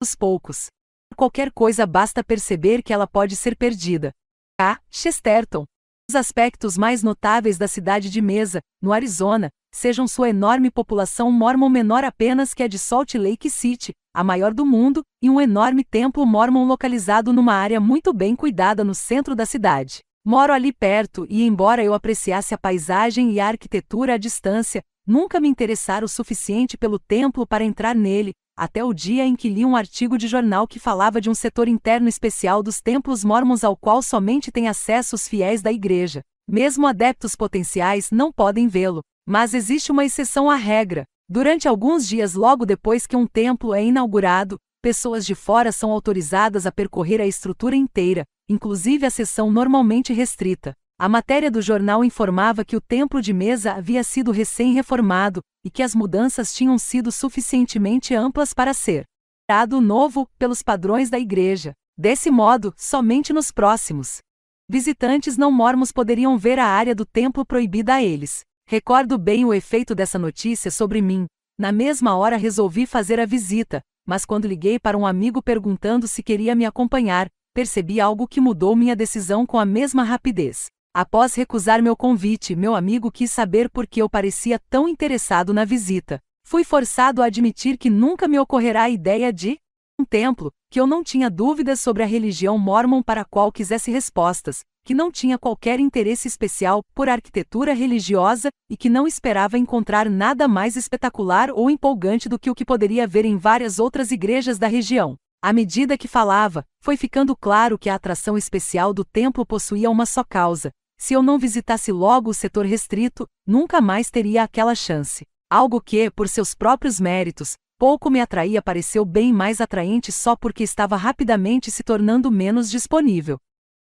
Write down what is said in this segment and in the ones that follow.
Os poucos. Por qualquer coisa basta perceber que ela pode ser perdida. A. Chesterton. Os aspectos mais notáveis da cidade de Mesa, no Arizona, sejam sua enorme população mormon menor apenas que a de Salt Lake City, a maior do mundo, e um enorme templo mormon localizado numa área muito bem cuidada no centro da cidade. Moro ali perto e, embora eu apreciasse a paisagem e a arquitetura à distância, nunca me interessara o suficiente pelo templo para entrar nele, até o dia em que li um artigo de jornal que falava de um setor interno especial dos templos mormons ao qual somente têm acesso os fiéis da igreja. Mesmo adeptos potenciais não podem vê-lo, mas existe uma exceção à regra. Durante alguns dias logo depois que um templo é inaugurado, pessoas de fora são autorizadas a percorrer a estrutura inteira, inclusive a seção normalmente restrita. A matéria do jornal informava que o templo de mesa havia sido recém-reformado, e que as mudanças tinham sido suficientemente amplas para ser dado novo pelos padrões da igreja. Desse modo, somente nos próximos visitantes não mormos poderiam ver a área do templo proibida a eles. Recordo bem o efeito dessa notícia sobre mim. Na mesma hora resolvi fazer a visita, mas quando liguei para um amigo perguntando se queria me acompanhar, percebi algo que mudou minha decisão com a mesma rapidez. Após recusar meu convite, meu amigo quis saber por que eu parecia tão interessado na visita. Fui forçado a admitir que nunca me ocorrerá a ideia de um templo, que eu não tinha dúvidas sobre a religião mormon para a qual quisesse respostas, que não tinha qualquer interesse especial por arquitetura religiosa e que não esperava encontrar nada mais espetacular ou empolgante do que o que poderia ver em várias outras igrejas da região. À medida que falava, foi ficando claro que a atração especial do templo possuía uma só causa, se eu não visitasse logo o setor restrito, nunca mais teria aquela chance. Algo que, por seus próprios méritos, pouco me atraía pareceu bem mais atraente só porque estava rapidamente se tornando menos disponível.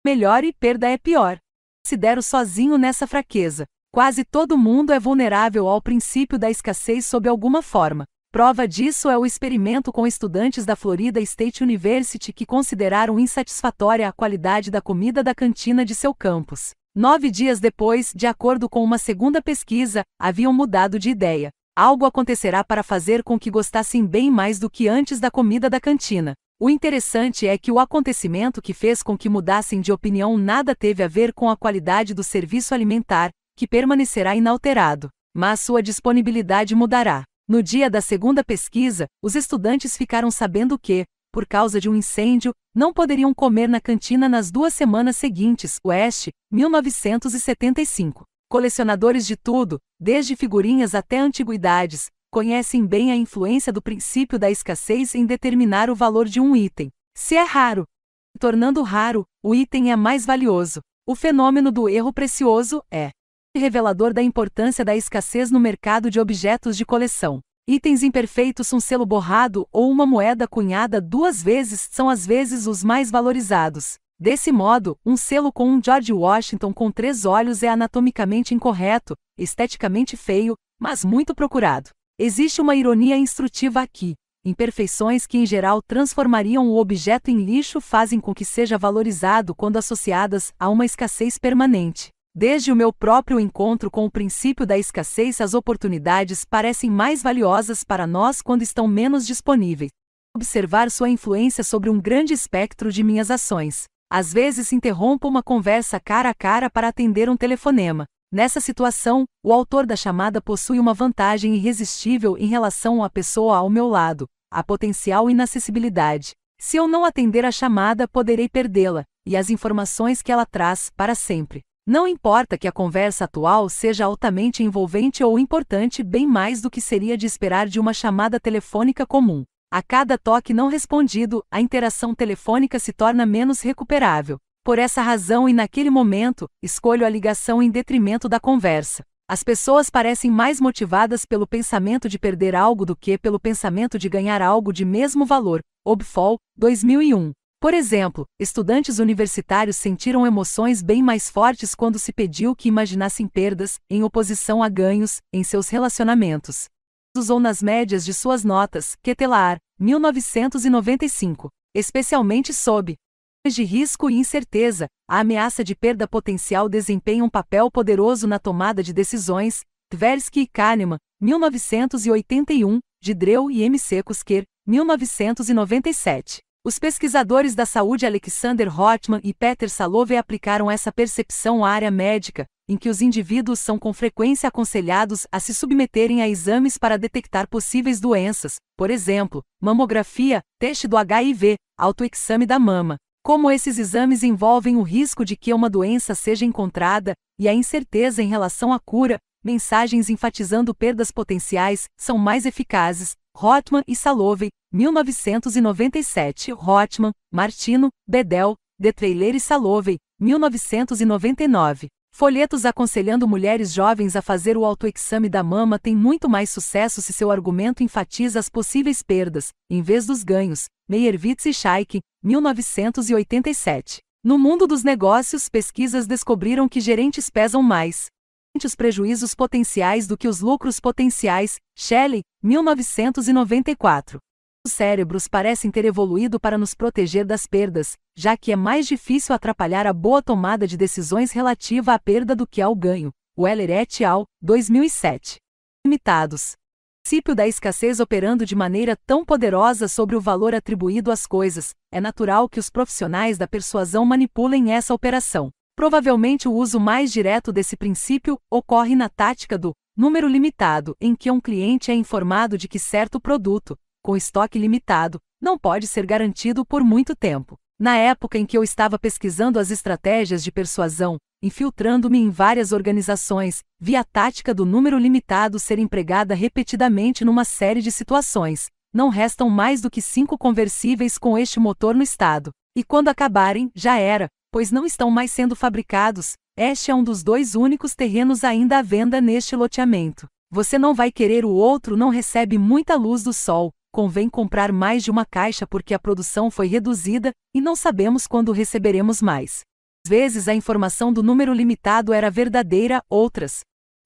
Melhor e perda é pior. Se dero sozinho nessa fraqueza. Quase todo mundo é vulnerável ao princípio da escassez sob alguma forma. Prova disso é o experimento com estudantes da Florida State University que consideraram insatisfatória a qualidade da comida da cantina de seu campus. Nove dias depois, de acordo com uma segunda pesquisa, haviam mudado de ideia. Algo acontecerá para fazer com que gostassem bem mais do que antes da comida da cantina. O interessante é que o acontecimento que fez com que mudassem de opinião nada teve a ver com a qualidade do serviço alimentar, que permanecerá inalterado, mas sua disponibilidade mudará. No dia da segunda pesquisa, os estudantes ficaram sabendo que, por causa de um incêndio, não poderiam comer na cantina nas duas semanas seguintes, Oeste, 1975. Colecionadores de tudo, desde figurinhas até antiguidades, conhecem bem a influência do princípio da escassez em determinar o valor de um item. Se é raro, tornando raro, o item é mais valioso. O fenômeno do erro precioso é revelador da importância da escassez no mercado de objetos de coleção. Itens imperfeitos um selo borrado ou uma moeda cunhada duas vezes são às vezes os mais valorizados. Desse modo, um selo com um George Washington com três olhos é anatomicamente incorreto, esteticamente feio, mas muito procurado. Existe uma ironia instrutiva aqui. Imperfeições que em geral transformariam o objeto em lixo fazem com que seja valorizado quando associadas a uma escassez permanente. Desde o meu próprio encontro com o princípio da escassez, as oportunidades parecem mais valiosas para nós quando estão menos disponíveis. Observar sua influência sobre um grande espectro de minhas ações. Às vezes interrompo uma conversa cara a cara para atender um telefonema. Nessa situação, o autor da chamada possui uma vantagem irresistível em relação à pessoa ao meu lado, a potencial inacessibilidade. Se eu não atender a chamada, poderei perdê-la, e as informações que ela traz para sempre. Não importa que a conversa atual seja altamente envolvente ou importante, bem mais do que seria de esperar de uma chamada telefônica comum. A cada toque não respondido, a interação telefônica se torna menos recuperável. Por essa razão e naquele momento, escolho a ligação em detrimento da conversa. As pessoas parecem mais motivadas pelo pensamento de perder algo do que pelo pensamento de ganhar algo de mesmo valor. Obfol, 2001. Por exemplo, estudantes universitários sentiram emoções bem mais fortes quando se pediu que imaginassem perdas, em oposição a ganhos, em seus relacionamentos. Usou nas médias de suas notas, Ketelaar, 1995, especialmente sob de risco e incerteza, a ameaça de perda potencial desempenha um papel poderoso na tomada de decisões. Tversky e Kahneman, 1981, de Dreu e M. Secusquer, 1997. Os pesquisadores da saúde Alexander Hotman e Peter Salovey aplicaram essa percepção à área médica, em que os indivíduos são com frequência aconselhados a se submeterem a exames para detectar possíveis doenças, por exemplo, mamografia, teste do HIV, autoexame da mama. Como esses exames envolvem o risco de que uma doença seja encontrada e a incerteza em relação à cura, mensagens enfatizando perdas potenciais são mais eficazes, Rotman e Salovey, 1997. Rotman, Martino, Bedel, Detreiler e Salovey, 1999. Folhetos aconselhando mulheres jovens a fazer o autoexame da mama têm muito mais sucesso se seu argumento enfatiza as possíveis perdas, em vez dos ganhos. Meyerowitz e Scheik, 1987. No mundo dos negócios, pesquisas descobriram que gerentes pesam mais, os prejuízos potenciais do que os lucros potenciais, Shelley, 1994. Os cérebros parecem ter evoluído para nos proteger das perdas, já que é mais difícil atrapalhar a boa tomada de decisões relativa à perda do que ao ganho. Weller et al., 2007. Limitados. O princípio da escassez operando de maneira tão poderosa sobre o valor atribuído às coisas, é natural que os profissionais da persuasão manipulem essa operação. Provavelmente o uso mais direto desse princípio ocorre na tática do número limitado, em que um cliente é informado de que certo produto, com estoque limitado, não pode ser garantido por muito tempo. Na época em que eu estava pesquisando as estratégias de persuasão, infiltrando-me em várias organizações, vi a tática do número limitado ser empregada repetidamente numa série de situações. Não restam mais do que cinco conversíveis com este motor no estado. E quando acabarem, já era, pois não estão mais sendo fabricados, este é um dos dois únicos terrenos ainda à venda neste loteamento. Você não vai querer o outro, não recebe muita luz do sol. Convém comprar mais de uma caixa porque a produção foi reduzida e não sabemos quando receberemos mais. Às vezes a informação do número limitado era verdadeira, outras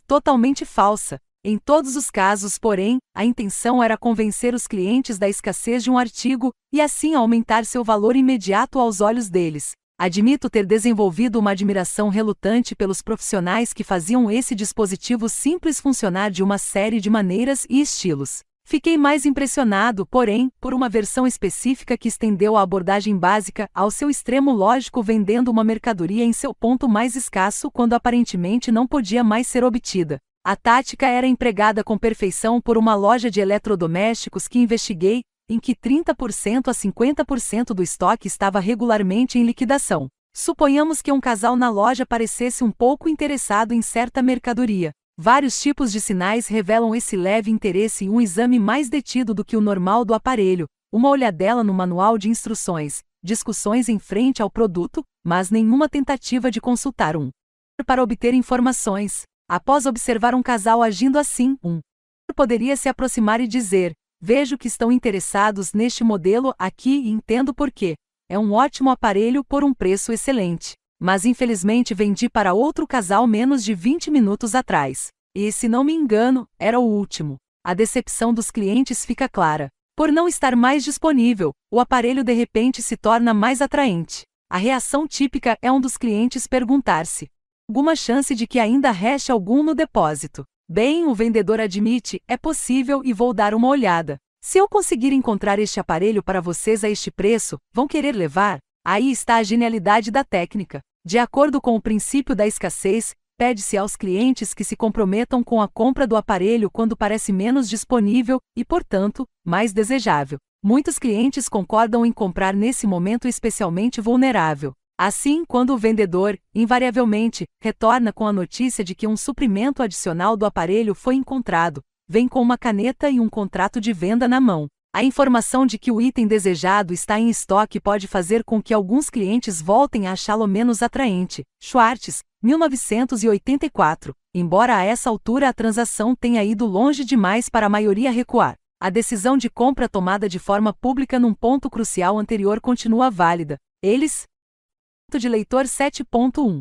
totalmente falsa. Em todos os casos, porém, a intenção era convencer os clientes da escassez de um artigo e assim aumentar seu valor imediato aos olhos deles. Admito ter desenvolvido uma admiração relutante pelos profissionais que faziam esse dispositivo simples funcionar de uma série de maneiras e estilos. Fiquei mais impressionado, porém, por uma versão específica que estendeu a abordagem básica ao seu extremo lógico, vendendo uma mercadoria em seu ponto mais escasso quando aparentemente não podia mais ser obtida. A tática era empregada com perfeição por uma loja de eletrodomésticos que investiguei, em que 30% a 50% do estoque estava regularmente em liquidação. Suponhamos que um casal na loja parecesse um pouco interessado em certa mercadoria. Vários tipos de sinais revelam esse leve interesse em um exame mais detido do que o normal do aparelho, uma olhadela no manual de instruções, discussões em frente ao produto, mas nenhuma tentativa de consultar um para obter informações. Após observar um casal agindo assim, um poderia se aproximar e dizer: Vejo que estão interessados neste modelo aqui e entendo por quê. É um ótimo aparelho por um preço excelente. Mas infelizmente vendi para outro casal menos de 20 minutos atrás. E se não me engano, era o último. A decepção dos clientes fica clara. Por não estar mais disponível, o aparelho de repente se torna mais atraente. A reação típica é um dos clientes perguntar-se: alguma chance de que ainda reste algum no depósito? Bem, o vendedor admite, é possível e vou dar uma olhada. Se eu conseguir encontrar este aparelho para vocês a este preço, vão querer levar? Aí está a genialidade da técnica. De acordo com o princípio da escassez, pede-se aos clientes que se comprometam com a compra do aparelho quando parece menos disponível e, portanto, mais desejável. Muitos clientes concordam em comprar nesse momento especialmente vulnerável. Assim, quando o vendedor, invariavelmente, retorna com a notícia de que um suprimento adicional do aparelho foi encontrado, vem com uma caneta e um contrato de venda na mão. A informação de que o item desejado está em estoque pode fazer com que alguns clientes voltem a achá-lo menos atraente. Schwartz, 1984. Embora a essa altura a transação tenha ido longe demais para a maioria recuar, a decisão de compra tomada de forma pública num ponto crucial anterior continua válida. Eles, de leitor 7.1.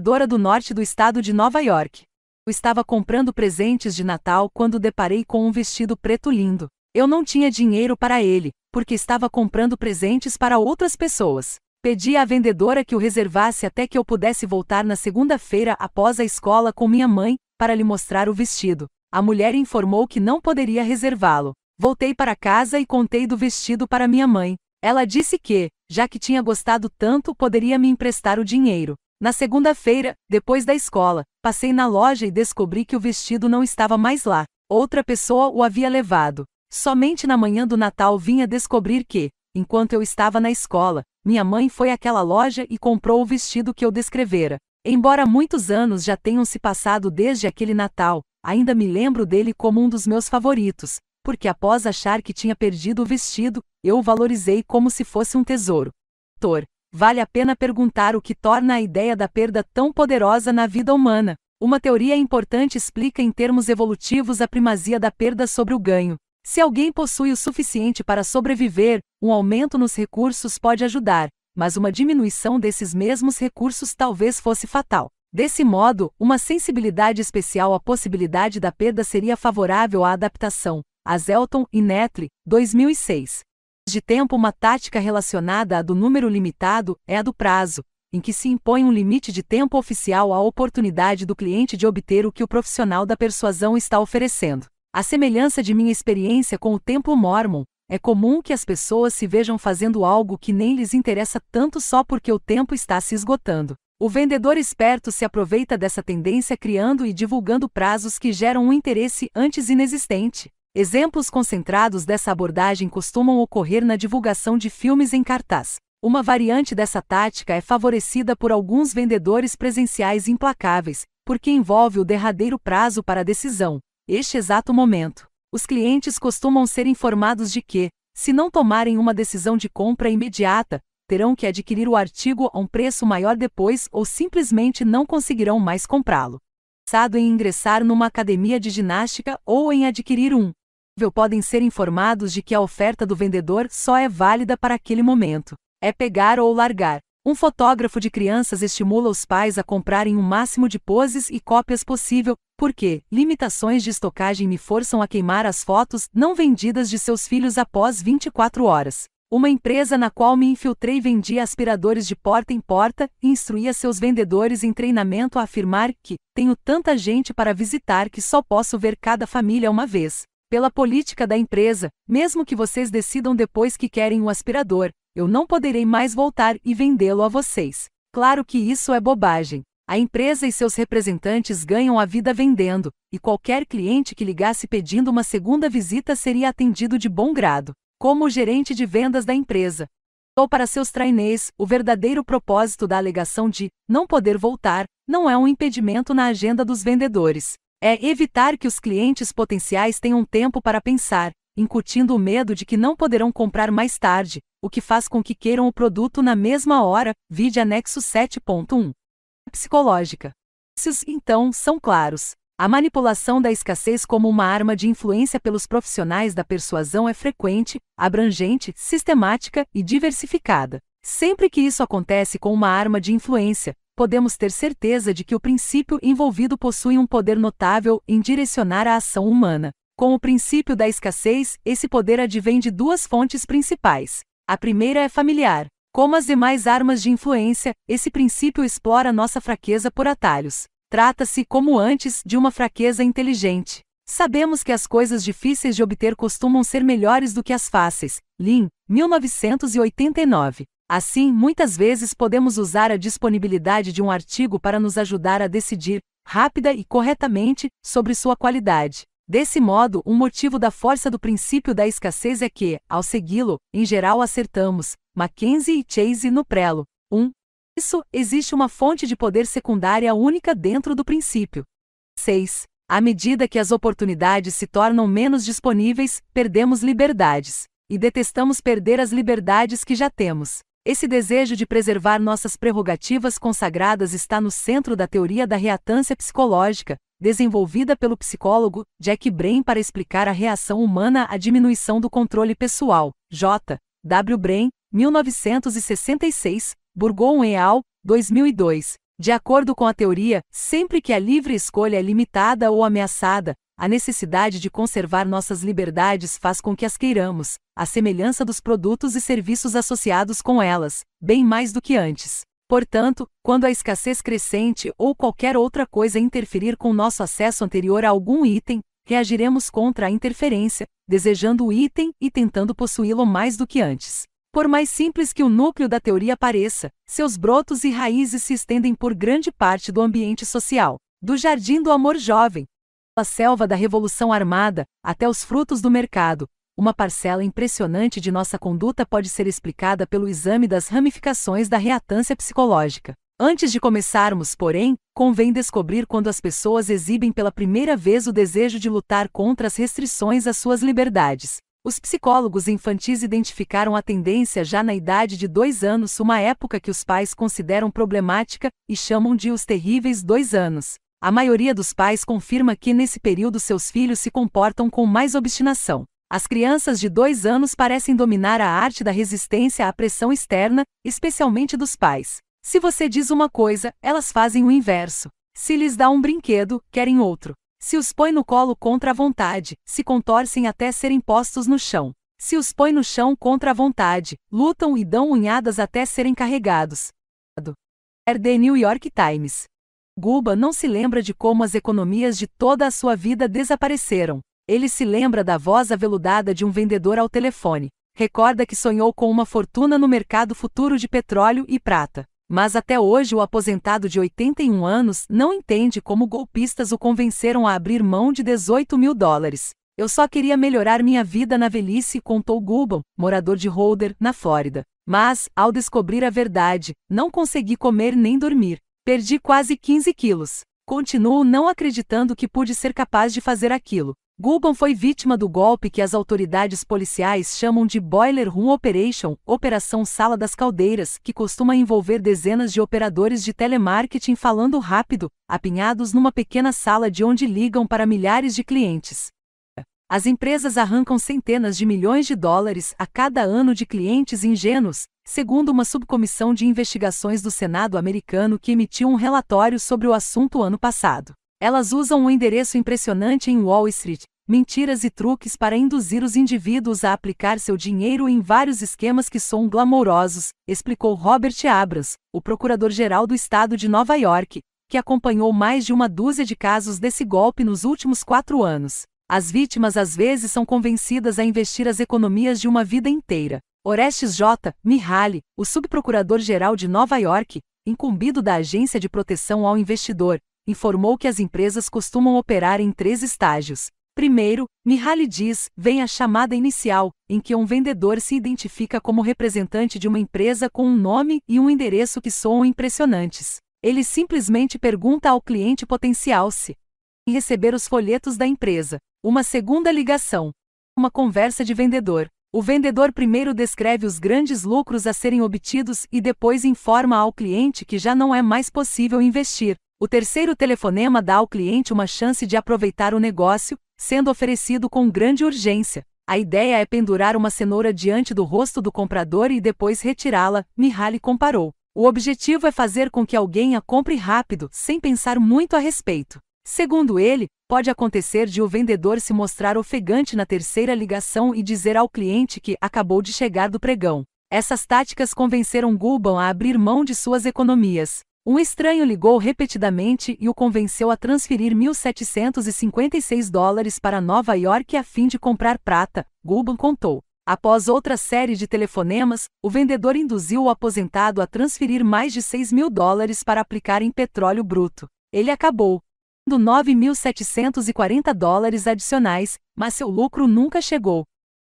Dora do norte do estado de Nova York. Eu estava comprando presentes de Natal quando deparei com um vestido preto lindo. Eu não tinha dinheiro para ele, porque estava comprando presentes para outras pessoas. Pedi à vendedora que o reservasse até que eu pudesse voltar na segunda-feira após a escola com minha mãe, para lhe mostrar o vestido. A mulher informou que não poderia reservá-lo. Voltei para casa e contei do vestido para minha mãe. Ela disse que, já que tinha gostado tanto, poderia me emprestar o dinheiro. Na segunda-feira, depois da escola, passei na loja e descobri que o vestido não estava mais lá. Outra pessoa o havia levado. Somente na manhã do Natal vinha descobrir que, enquanto eu estava na escola, minha mãe foi àquela loja e comprou o vestido que eu descrevera. Embora muitos anos já tenham se passado desde aquele Natal, ainda me lembro dele como um dos meus favoritos, porque após achar que tinha perdido o vestido, eu o valorizei como se fosse um tesouro. Tor, vale a pena perguntar o que torna a ideia da perda tão poderosa na vida humana. Uma teoria importante explica em termos evolutivos a primazia da perda sobre o ganho. Se alguém possui o suficiente para sobreviver, um aumento nos recursos pode ajudar, mas uma diminuição desses mesmos recursos talvez fosse fatal. Desse modo, uma sensibilidade especial à possibilidade da perda seria favorável à adaptação, Azelton e Netle, 2006. De tempo, uma tática relacionada à do número limitado é a do prazo, em que se impõe um limite de tempo oficial à oportunidade do cliente de obter o que o profissional da persuasão está oferecendo. A semelhança de minha experiência com o tempo mormon, é comum que as pessoas se vejam fazendo algo que nem lhes interessa tanto só porque o tempo está se esgotando. O vendedor esperto se aproveita dessa tendência criando e divulgando prazos que geram um interesse antes inexistente. Exemplos concentrados dessa abordagem costumam ocorrer na divulgação de filmes em cartaz. Uma variante dessa tática é favorecida por alguns vendedores presenciais implacáveis, porque envolve o derradeiro prazo para a decisão, este exato momento. Os clientes costumam ser informados de que, se não tomarem uma decisão de compra imediata, terão que adquirir o artigo a um preço maior depois ou simplesmente não conseguirão mais comprá-lo. Sado em ingressar numa academia de ginástica ou em adquirir um podem ser informados de que a oferta do vendedor só é válida para aquele momento. É pegar ou largar. Um fotógrafo de crianças estimula os pais a comprarem o um máximo de poses e cópias possível, porque limitações de estocagem me forçam a queimar as fotos não vendidas de seus filhos após 24 horas. Uma empresa na qual me infiltrei vendia aspiradores de porta em porta e instruía seus vendedores em treinamento a afirmar que tenho tanta gente para visitar que só posso ver cada família uma vez. Pela política da empresa, mesmo que vocês decidam depois que querem um aspirador, eu não poderei mais voltar e vendê-lo a vocês. Claro que isso é bobagem. A empresa e seus representantes ganham a vida vendendo, e qualquer cliente que ligasse pedindo uma segunda visita seria atendido de bom grado, como o gerente de vendas da empresa. Ou para seus trainees, o verdadeiro propósito da alegação de não poder voltar não é um impedimento na agenda dos vendedores. É evitar que os clientes potenciais tenham tempo para pensar, incutindo o medo de que não poderão comprar mais tarde, o que faz com que queiram o produto na mesma hora, vide anexo 7.1. Psicológica. Esses, então, são claros. A manipulação da escassez como uma arma de influência pelos profissionais da persuasão é frequente, abrangente, sistemática e diversificada. Sempre que isso acontece com uma arma de influência, podemos ter certeza de que o princípio envolvido possui um poder notável em direcionar a ação humana. Com o princípio da escassez, esse poder advém de duas fontes principais. A primeira é familiar. Como as demais armas de influência, esse princípio explora nossa fraqueza por atalhos. Trata-se, como antes, de uma fraqueza inteligente. Sabemos que as coisas difíceis de obter costumam ser melhores do que as fáceis. Lin, 1989. Assim, muitas vezes podemos usar a disponibilidade de um artigo para nos ajudar a decidir, rápida e corretamente, sobre sua qualidade. Desse modo, um motivo da força do princípio da escassez é que, ao segui-lo, em geral acertamos, Mackenzie e Chase no prelo. 1. Um, isso, existe uma fonte de poder secundária única dentro do princípio. 6. À medida que as oportunidades se tornam menos disponíveis, perdemos liberdades. E detestamos perder as liberdades que já temos. Esse desejo de preservar nossas prerrogativas consagradas está no centro da teoria da reatância psicológica, desenvolvida pelo psicólogo Jack Brain para explicar a reação humana à diminuição do controle pessoal. J. W. Brain, 1966, Burgon et al., 2002. De acordo com a teoria, sempre que a livre escolha é limitada ou ameaçada, a necessidade de conservar nossas liberdades faz com que as queiramos, à semelhança dos produtos e serviços associados com elas, bem mais do que antes. Portanto, quando a escassez crescente ou qualquer outra coisa interferir com nosso acesso anterior a algum item, reagiremos contra a interferência, desejando o item e tentando possuí-lo mais do que antes. Por mais simples que o núcleo da teoria pareça, seus brotos e raízes se estendem por grande parte do ambiente social. Do jardim do amor jovem, a selva da revolução armada, até os frutos do mercado, uma parcela impressionante de nossa conduta pode ser explicada pelo exame das ramificações da reatância psicológica. Antes de começarmos, porém, convém descobrir quando as pessoas exibem pela primeira vez o desejo de lutar contra as restrições às suas liberdades. Os psicólogos infantis identificaram a tendência já na idade de dois anos, uma época que os pais consideram problemática e chamam de os terríveis dois anos a maioria dos pais confirma que nesse período seus filhos se comportam com mais obstinação. As crianças de dois anos parecem dominar a arte da resistência à pressão externa, especialmente dos pais. Se você diz uma coisa, elas fazem o inverso. Se lhes dá um brinquedo, querem outro. Se os põe no colo contra a vontade, se contorcem até serem postos no chão. Se os põe no chão contra a vontade, lutam e dão unhadas até serem carregados. RD New York Times Guba não se lembra de como as economias de toda a sua vida desapareceram. Ele se lembra da voz aveludada de um vendedor ao telefone. Recorda que sonhou com uma fortuna no mercado futuro de petróleo e prata. Mas até hoje o aposentado de 81 anos não entende como golpistas o convenceram a abrir mão de 18 mil dólares. Eu só queria melhorar minha vida na velhice, contou Guba, morador de Holder, na Flórida. Mas, ao descobrir a verdade, não consegui comer nem dormir. Perdi quase 15 quilos. Continuo não acreditando que pude ser capaz de fazer aquilo. Gulban foi vítima do golpe que as autoridades policiais chamam de Boiler Room Operation, Operação Sala das Caldeiras, que costuma envolver dezenas de operadores de telemarketing falando rápido, apinhados numa pequena sala de onde ligam para milhares de clientes. As empresas arrancam centenas de milhões de dólares a cada ano de clientes ingênuos, segundo uma subcomissão de investigações do Senado americano que emitiu um relatório sobre o assunto ano passado. Elas usam um endereço impressionante em Wall Street, mentiras e truques para induzir os indivíduos a aplicar seu dinheiro em vários esquemas que são glamourosos, explicou Robert Abrams, o procurador-geral do estado de Nova York, que acompanhou mais de uma dúzia de casos desse golpe nos últimos quatro anos. As vítimas às vezes são convencidas a investir as economias de uma vida inteira. Orestes J. Mihaly, o subprocurador-geral de Nova York, incumbido da Agência de Proteção ao Investidor, informou que as empresas costumam operar em três estágios. Primeiro, Mihaly diz, vem a chamada inicial, em que um vendedor se identifica como representante de uma empresa com um nome e um endereço que soam impressionantes. Ele simplesmente pergunta ao cliente potencial se receber os folhetos da empresa. Uma segunda ligação. Uma conversa de vendedor. O vendedor primeiro descreve os grandes lucros a serem obtidos e depois informa ao cliente que já não é mais possível investir. O terceiro telefonema dá ao cliente uma chance de aproveitar o negócio, sendo oferecido com grande urgência. A ideia é pendurar uma cenoura diante do rosto do comprador e depois retirá-la, Mihaly comparou. O objetivo é fazer com que alguém a compre rápido, sem pensar muito a respeito. Segundo ele, pode acontecer de o vendedor se mostrar ofegante na terceira ligação e dizer ao cliente que acabou de chegar do pregão. Essas táticas convenceram Gulban a abrir mão de suas economias. Um estranho ligou repetidamente e o convenceu a transferir 1.756 dólares para Nova York a fim de comprar prata, Gulban contou. Após outra série de telefonemas, o vendedor induziu o aposentado a transferir mais de 6 mil dólares para aplicar em petróleo bruto. Ele acabou, 9.740 dólares adicionais, mas seu lucro nunca chegou.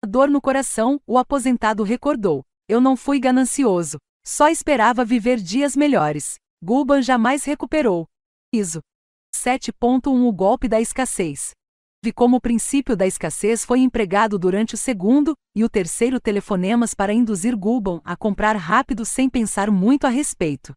A dor no coração, o aposentado recordou. Eu não fui ganancioso. Só esperava viver dias melhores. Guban jamais recuperou. ISO 7.1 O golpe da escassez. Vi como o princípio da escassez foi empregado durante o segundo e o terceiro telefonemas para induzir Guban a comprar rápido sem pensar muito a respeito.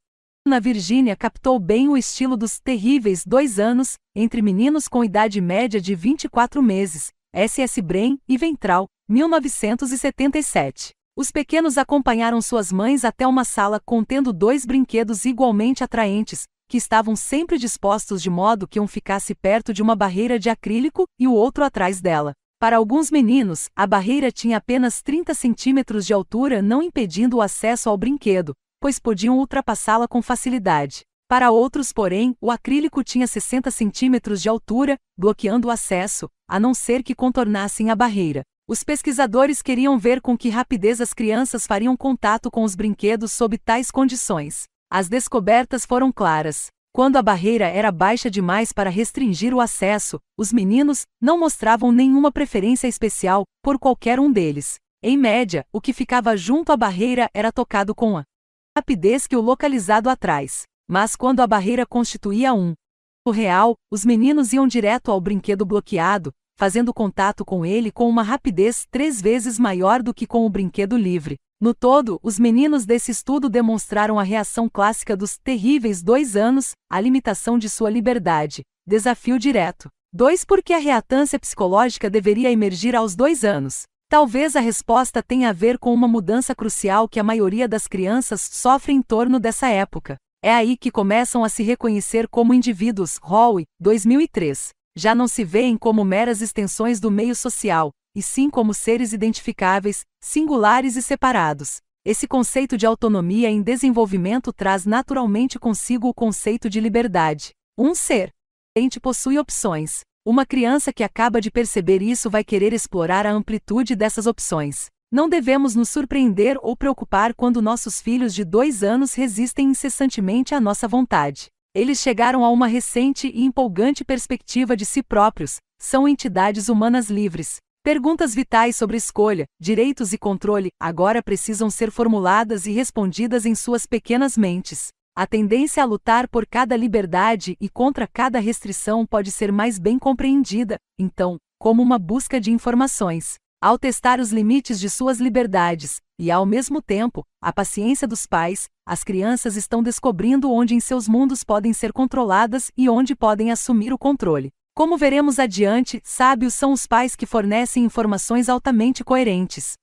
Na Virgínia captou bem o estilo dos terríveis dois anos, entre meninos com idade média de 24 meses, SS Brem e Ventral, 1977. Os pequenos acompanharam suas mães até uma sala contendo dois brinquedos igualmente atraentes, que estavam sempre dispostos de modo que um ficasse perto de uma barreira de acrílico e o outro atrás dela. Para alguns meninos, a barreira tinha apenas 30 centímetros de altura, não impedindo o acesso ao brinquedo, pois podiam ultrapassá-la com facilidade. Para outros, porém, o acrílico tinha 60 centímetros de altura, bloqueando o acesso, a não ser que contornassem a barreira. Os pesquisadores queriam ver com que rapidez as crianças fariam contato com os brinquedos sob tais condições. As descobertas foram claras. Quando a barreira era baixa demais para restringir o acesso, os meninos não mostravam nenhuma preferência especial por qualquer um deles. Em média, o que ficava junto à barreira era tocado com a rapidez que o localizado atrás. Mas quando a barreira constituía um o real, os meninos iam direto ao brinquedo bloqueado, fazendo contato com ele com uma rapidez três vezes maior do que com o brinquedo livre. No todo, os meninos desse estudo demonstraram a reação clássica dos terríveis dois anos, a limitação de sua liberdade, desafio direto. 2. Porque a reatância psicológica deveria emergir aos dois anos. Talvez a resposta tenha a ver com uma mudança crucial que a maioria das crianças sofre em torno dessa época. É aí que começam a se reconhecer como indivíduos. Howe, 2003. Já não se veem como meras extensões do meio social, e sim como seres identificáveis, singulares e separados. Esse conceito de autonomia em desenvolvimento traz naturalmente consigo o conceito de liberdade. Um ser possui opções, uma criança que acaba de perceber isso vai querer explorar a amplitude dessas opções. Não devemos nos surpreender ou preocupar quando nossos filhos de dois anos resistem incessantemente à nossa vontade. Eles chegaram a uma recente e empolgante perspectiva de si próprios, são entidades humanas livres. Perguntas vitais sobre escolha, direitos e controle agora precisam ser formuladas e respondidas em suas pequenas mentes. A tendência a lutar por cada liberdade e contra cada restrição pode ser mais bem compreendida, então, como uma busca de informações. Ao testar os limites de suas liberdades, e ao mesmo tempo, a paciência dos pais, as crianças estão descobrindo onde em seus mundos podem ser controladas e onde podem assumir o controle. Como veremos adiante, sábios são os pais que fornecem informações altamente coerentes.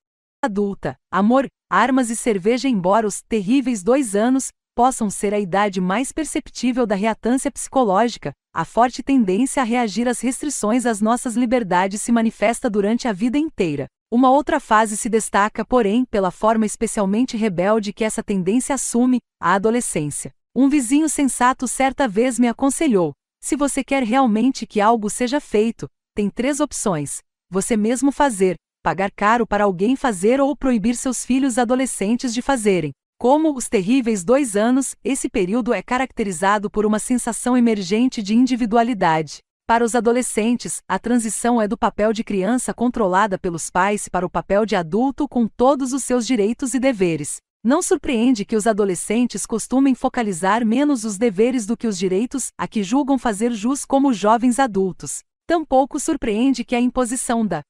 Adulta, amor, armas e cerveja. Embora os terríveis dois anos possam ser a idade mais perceptível da reatância psicológica, a forte tendência a reagir às restrições às nossas liberdades se manifesta durante a vida inteira. Uma outra fase se destaca, porém, pela forma especialmente rebelde que essa tendência assume, a adolescência. Um vizinho sensato certa vez me aconselhou: se você quer realmente que algo seja feito, tem três opções: você mesmo fazer, pagar caro para alguém fazer ou proibir seus filhos adolescentes de fazerem. Como os terríveis dois anos, esse período é caracterizado por uma sensação emergente de individualidade. Para os adolescentes, a transição é do papel de criança controlada pelos pais para o papel de adulto com todos os seus direitos e deveres. Não surpreende que os adolescentes costumem focalizar menos os deveres do que os direitos a que julgam fazer jus como jovens adultos. Tampouco surpreende que a imposição da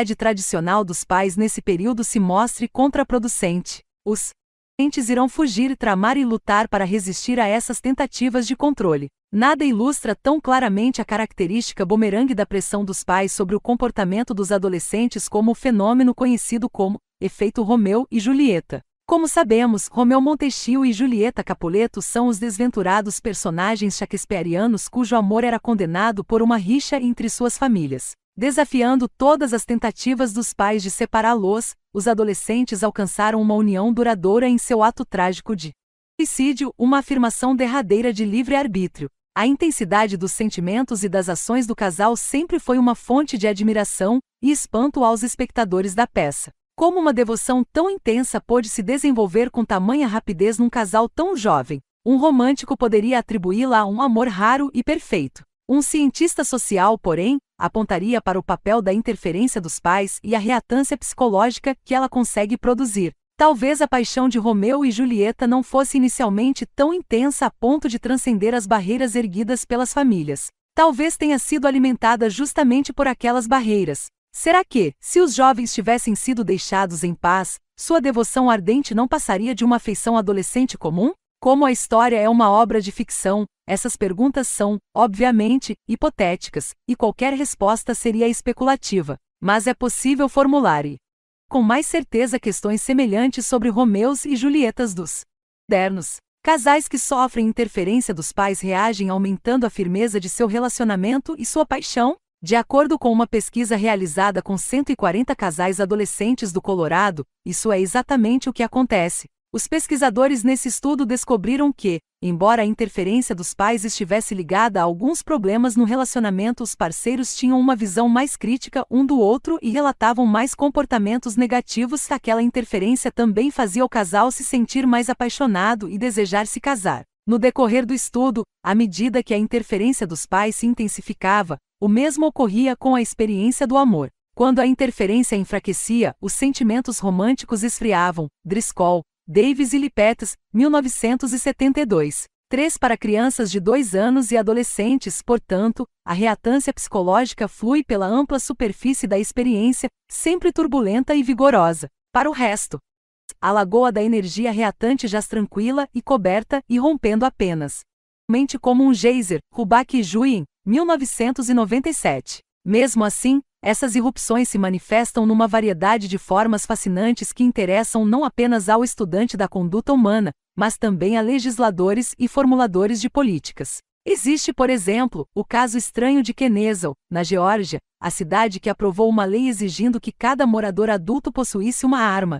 idade tradicional dos pais nesse período se mostre contraproducente. Os Entes irão fugir, tramar e lutar para resistir a essas tentativas de controle. Nada ilustra tão claramente a característica bumerangue da pressão dos pais sobre o comportamento dos adolescentes como o fenômeno conhecido como efeito Romeu e Julieta. Como sabemos, Romeu Montesquieu e Julieta Capuleto são os desventurados personagens shakespearianos cujo amor era condenado por uma rixa entre suas famílias. Desafiando todas as tentativas dos pais de separá-los, os adolescentes alcançaram uma união duradoura em seu ato trágico de suicídio, uma afirmação derradeira de livre-arbítrio. A intensidade dos sentimentos e das ações do casal sempre foi uma fonte de admiração e espanto aos espectadores da peça. Como uma devoção tão intensa pôde se desenvolver com tamanha rapidez num casal tão jovem? Um romântico poderia atribuí-la a um amor raro e perfeito. Um cientista social, porém, apontaria para o papel da interferência dos pais e a reatância psicológica que ela consegue produzir. Talvez a paixão de Romeu e Julieta não fosse inicialmente tão intensa a ponto de transcender as barreiras erguidas pelas famílias. Talvez tenha sido alimentada justamente por aquelas barreiras. Será que, se os jovens tivessem sido deixados em paz, sua devoção ardente não passaria de uma afeição adolescente comum? Como a história é uma obra de ficção, essas perguntas são, obviamente, hipotéticas, e qualquer resposta seria especulativa, mas é possível formular e, com mais certeza, questões semelhantes sobre Romeus e Julietas dos modernos. Casais que sofrem interferência dos pais reagem aumentando a firmeza de seu relacionamento e sua paixão? De acordo com uma pesquisa realizada com 140 casais adolescentes do Colorado, isso é exatamente o que acontece. Os pesquisadores nesse estudo descobriram que, embora a interferência dos pais estivesse ligada a alguns problemas no relacionamento, os parceiros tinham uma visão mais crítica um do outro e relatavam mais comportamentos negativos. Aquela interferência também fazia o casal se sentir mais apaixonado e desejar se casar. No decorrer do estudo, à medida que a interferência dos pais se intensificava, o mesmo ocorria com a experiência do amor. Quando a interferência enfraquecia, os sentimentos românticos esfriavam. Driscoll, Davis e Lipetes, 1972. 3 para crianças de 2 anos e adolescentes, portanto, a reatância psicológica flui pela ampla superfície da experiência, sempre turbulenta e vigorosa. Para o resto, a lagoa da energia reatante jaz tranquila e coberta e rompendo apenas. Mente como um geyser, e Juin, 1997. Mesmo assim, essas irrupções se manifestam numa variedade de formas fascinantes que interessam não apenas ao estudante da conduta humana, mas também a legisladores e formuladores de políticas. Existe, por exemplo, o caso estranho de Kenesal, na Geórgia, a cidade que aprovou uma lei exigindo que cada morador adulto possuísse uma arma,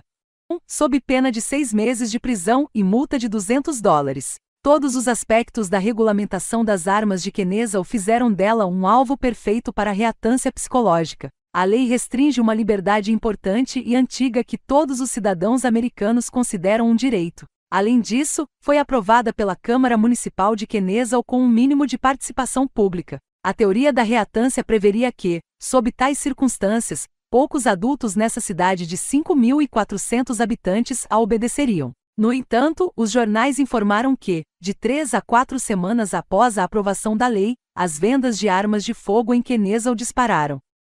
sob pena de seis meses de prisão e multa de 200 dólares. Todos os aspectos da regulamentação das armas de Keneza o fizeram dela um alvo perfeito para a reatância psicológica. A lei restringe uma liberdade importante e antiga que todos os cidadãos americanos consideram um direito. Além disso, foi aprovada pela Câmara Municipal de Kenesa com um mínimo de participação pública. A teoria da reatância preveria que, sob tais circunstâncias, poucos adultos nessa cidade de 5.400 habitantes a obedeceriam. No entanto, os jornais informaram que, de três a quatro semanas após a aprovação da lei, as vendas de armas de fogo em Kenesal dispararam.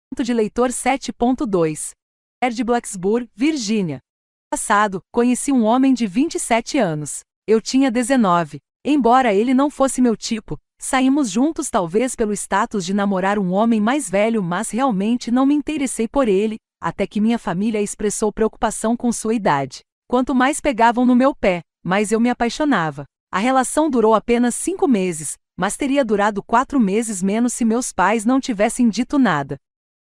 Ponto de leitor 7.2. Erd Blacksburg, Virgínia. Passado, conheci um homem de 27 anos. Eu tinha 19. Embora ele não fosse meu tipo, saímos juntos talvez pelo status de namorar um homem mais velho, mas realmente não me interessei por ele, até que minha família expressou preocupação com sua idade. Quanto mais pegavam no meu pé, mais eu me apaixonava. A relação durou apenas cinco meses, mas teria durado quatro meses menos se meus pais não tivessem dito nada.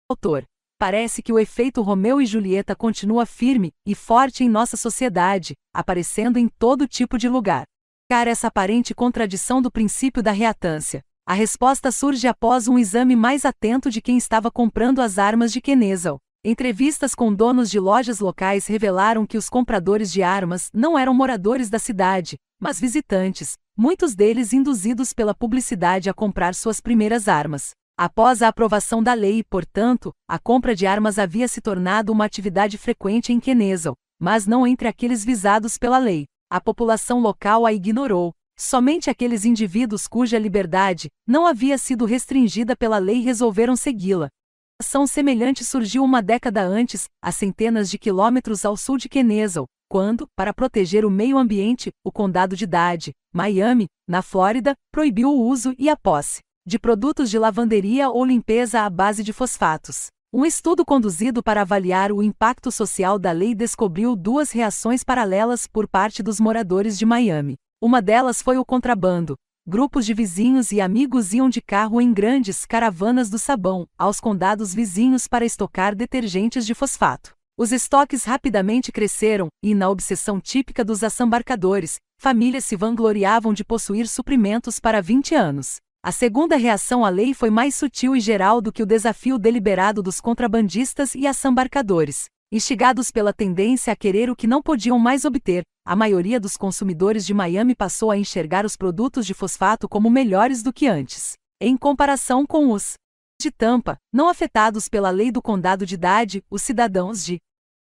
Autor. Parece que o efeito Romeu e Julieta continua firme e forte em nossa sociedade, aparecendo em todo tipo de lugar. Cara essa aparente contradição do princípio da reatância. A resposta surge após um exame mais atento de quem estava comprando as armas de Kenesal. Entrevistas com donos de lojas locais revelaram que os compradores de armas não eram moradores da cidade, mas visitantes, muitos deles induzidos pela publicidade a comprar suas primeiras armas. Após a aprovação da lei, portanto, a compra de armas havia se tornado uma atividade frequente em Kenesal, mas não entre aqueles visados pela lei. A população local a ignorou. Somente aqueles indivíduos cuja liberdade não havia sido restringida pela lei resolveram segui-la ação semelhante surgiu uma década antes, a centenas de quilômetros ao sul de Kenesal, quando, para proteger o meio ambiente, o condado de Dade, Miami, na Flórida, proibiu o uso e a posse de produtos de lavanderia ou limpeza à base de fosfatos. Um estudo conduzido para avaliar o impacto social da lei descobriu duas reações paralelas por parte dos moradores de Miami. Uma delas foi o contrabando, grupos de vizinhos e amigos iam de carro em grandes caravanas do sabão aos condados vizinhos para estocar detergentes de fosfato. Os estoques rapidamente cresceram, e na obsessão típica dos assambarcadores, famílias se vangloriavam de possuir suprimentos para 20 anos. A segunda reação à lei foi mais sutil e geral do que o desafio deliberado dos contrabandistas e assambarcadores. Instigados pela tendência a querer o que não podiam mais obter, a maioria dos consumidores de Miami passou a enxergar os produtos de fosfato como melhores do que antes, em comparação com os de Tampa, não afetados pela lei do condado de idade, os cidadãos de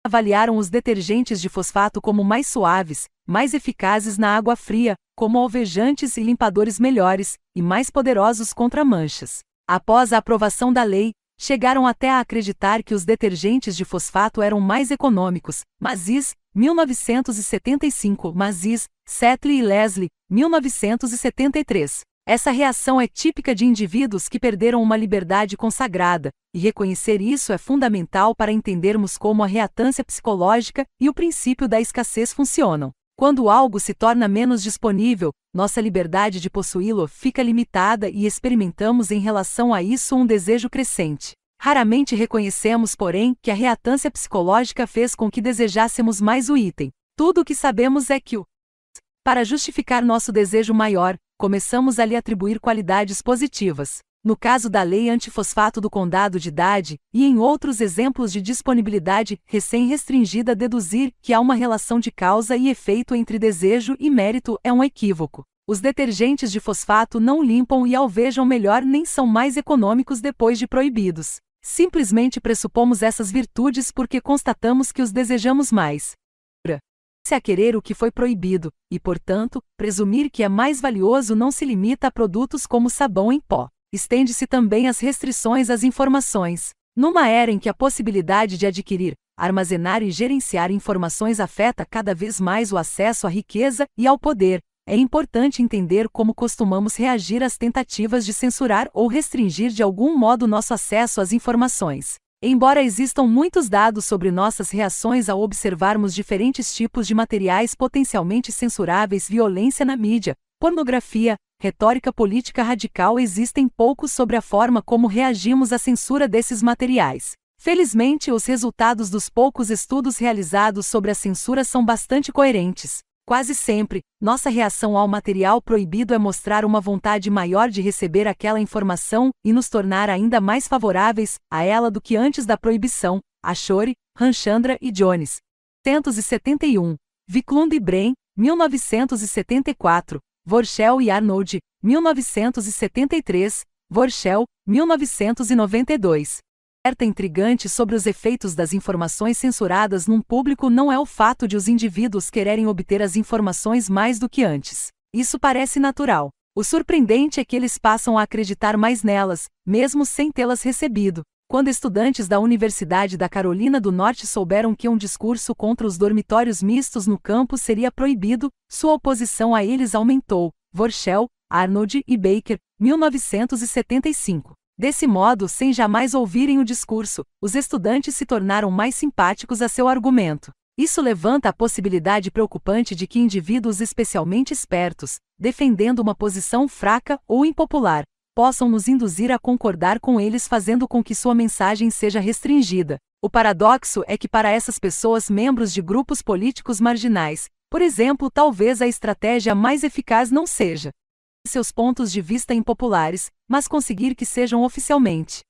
avaliaram os detergentes de fosfato como mais suaves, mais eficazes na água fria, como alvejantes e limpadores melhores e mais poderosos contra manchas. Após a aprovação da lei, chegaram até a acreditar que os detergentes de fosfato eram mais econômicos, mas IS, 1975, mas IS, Setley e Leslie, 1973. Essa reação é típica de indivíduos que perderam uma liberdade consagrada, e reconhecer isso é fundamental para entendermos como a reatância psicológica e o princípio da escassez funcionam. Quando algo se torna menos disponível, nossa liberdade de possuí-lo fica limitada e experimentamos em relação a isso um desejo crescente. Raramente reconhecemos, porém, que a reatância psicológica fez com que desejássemos mais o item. Tudo o que sabemos é que o. Para justificar nosso desejo maior, começamos a lhe atribuir qualidades positivas no caso da Lei Antifosfato do Condado de Dade, e em outros exemplos de disponibilidade recém-restringida, deduzir que há uma relação de causa e efeito entre desejo e mérito é um equívoco. Os detergentes de fosfato não limpam e alvejam melhor nem são mais econômicos depois de proibidos. Simplesmente pressupomos essas virtudes porque constatamos que os desejamos mais. Se a querer o que foi proibido, e, portanto, presumir que é mais valioso não se limita a produtos como sabão em pó estende-se também as restrições às informações. Numa era em que a possibilidade de adquirir, armazenar e gerenciar informações afeta cada vez mais o acesso à riqueza e ao poder, é importante entender como costumamos reagir às tentativas de censurar ou restringir de algum modo nosso acesso às informações. Embora existam muitos dados sobre nossas reações ao observarmos diferentes tipos de materiais potencialmente censuráveis, violência na mídia, pornografia, retórica política radical existem poucos sobre a forma como reagimos à censura desses materiais. Felizmente, os resultados dos poucos estudos realizados sobre a censura são bastante coerentes. Quase sempre, nossa reação ao material proibido é mostrar uma vontade maior de receber aquela informação e nos tornar ainda mais favoráveis a ela do que antes da proibição. Ashore, Ranchandra e Jones. 171. Viklund e Brain, 1974, Vorschel e Arnold, 1973, Vorschel, 1992. Certa intrigante sobre os efeitos das informações censuradas num público não é o fato de os indivíduos quererem obter as informações mais do que antes. Isso parece natural. O surpreendente é que eles passam a acreditar mais nelas, mesmo sem tê-las recebido. Quando estudantes da Universidade da Carolina do Norte souberam que um discurso contra os dormitórios mistos no campus seria proibido, sua oposição a eles aumentou. Vorschel, Arnold e Baker, 1975. Desse modo, sem jamais ouvirem o discurso, os estudantes se tornaram mais simpáticos a seu argumento. Isso levanta a possibilidade preocupante de que indivíduos especialmente espertos, defendendo uma posição fraca ou impopular, possam nos induzir a concordar com eles, fazendo com que sua mensagem seja restringida. O paradoxo é que, para essas pessoas, membros de grupos políticos marginais, por exemplo, talvez a estratégia mais eficaz não seja seus pontos de vista impopulares, mas conseguir que sejam oficialmente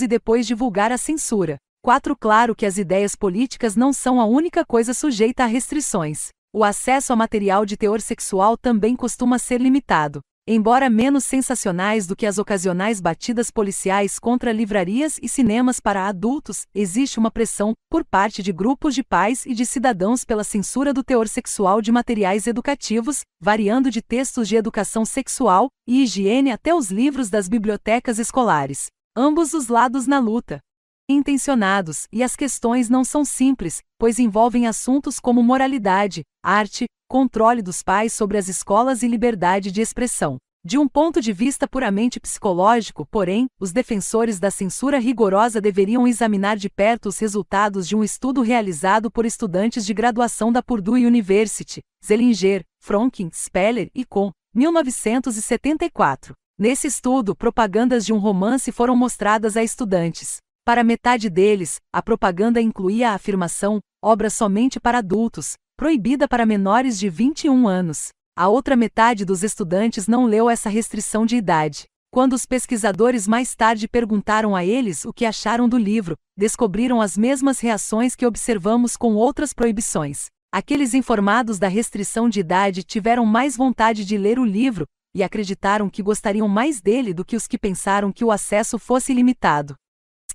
e depois divulgar a censura. 4. Claro que as ideias políticas não são a única coisa sujeita a restrições. O acesso a material de teor sexual também costuma ser limitado embora menos sensacionais do que as ocasionais batidas policiais contra livrarias e cinemas para adultos, existe uma pressão, por parte de grupos de pais e de cidadãos pela censura do teor sexual de materiais educativos, variando de textos de educação sexual e higiene até os livros das bibliotecas escolares. Ambos os lados na luta intencionados, e as questões não são simples, pois envolvem assuntos como moralidade, arte, controle dos pais sobre as escolas e liberdade de expressão. De um ponto de vista puramente psicológico, porém, os defensores da censura rigorosa deveriam examinar de perto os resultados de um estudo realizado por estudantes de graduação da Purdue University, Zelinger, Fronkin, Speller e Com, 1974. Nesse estudo, propagandas de um romance foram mostradas a estudantes, para metade deles, a propaganda incluía a afirmação obra somente para adultos, proibida para menores de 21 anos. A outra metade dos estudantes não leu essa restrição de idade. Quando os pesquisadores mais tarde perguntaram a eles o que acharam do livro, descobriram as mesmas reações que observamos com outras proibições. Aqueles informados da restrição de idade tiveram mais vontade de ler o livro e acreditaram que gostariam mais dele do que os que pensaram que o acesso fosse limitado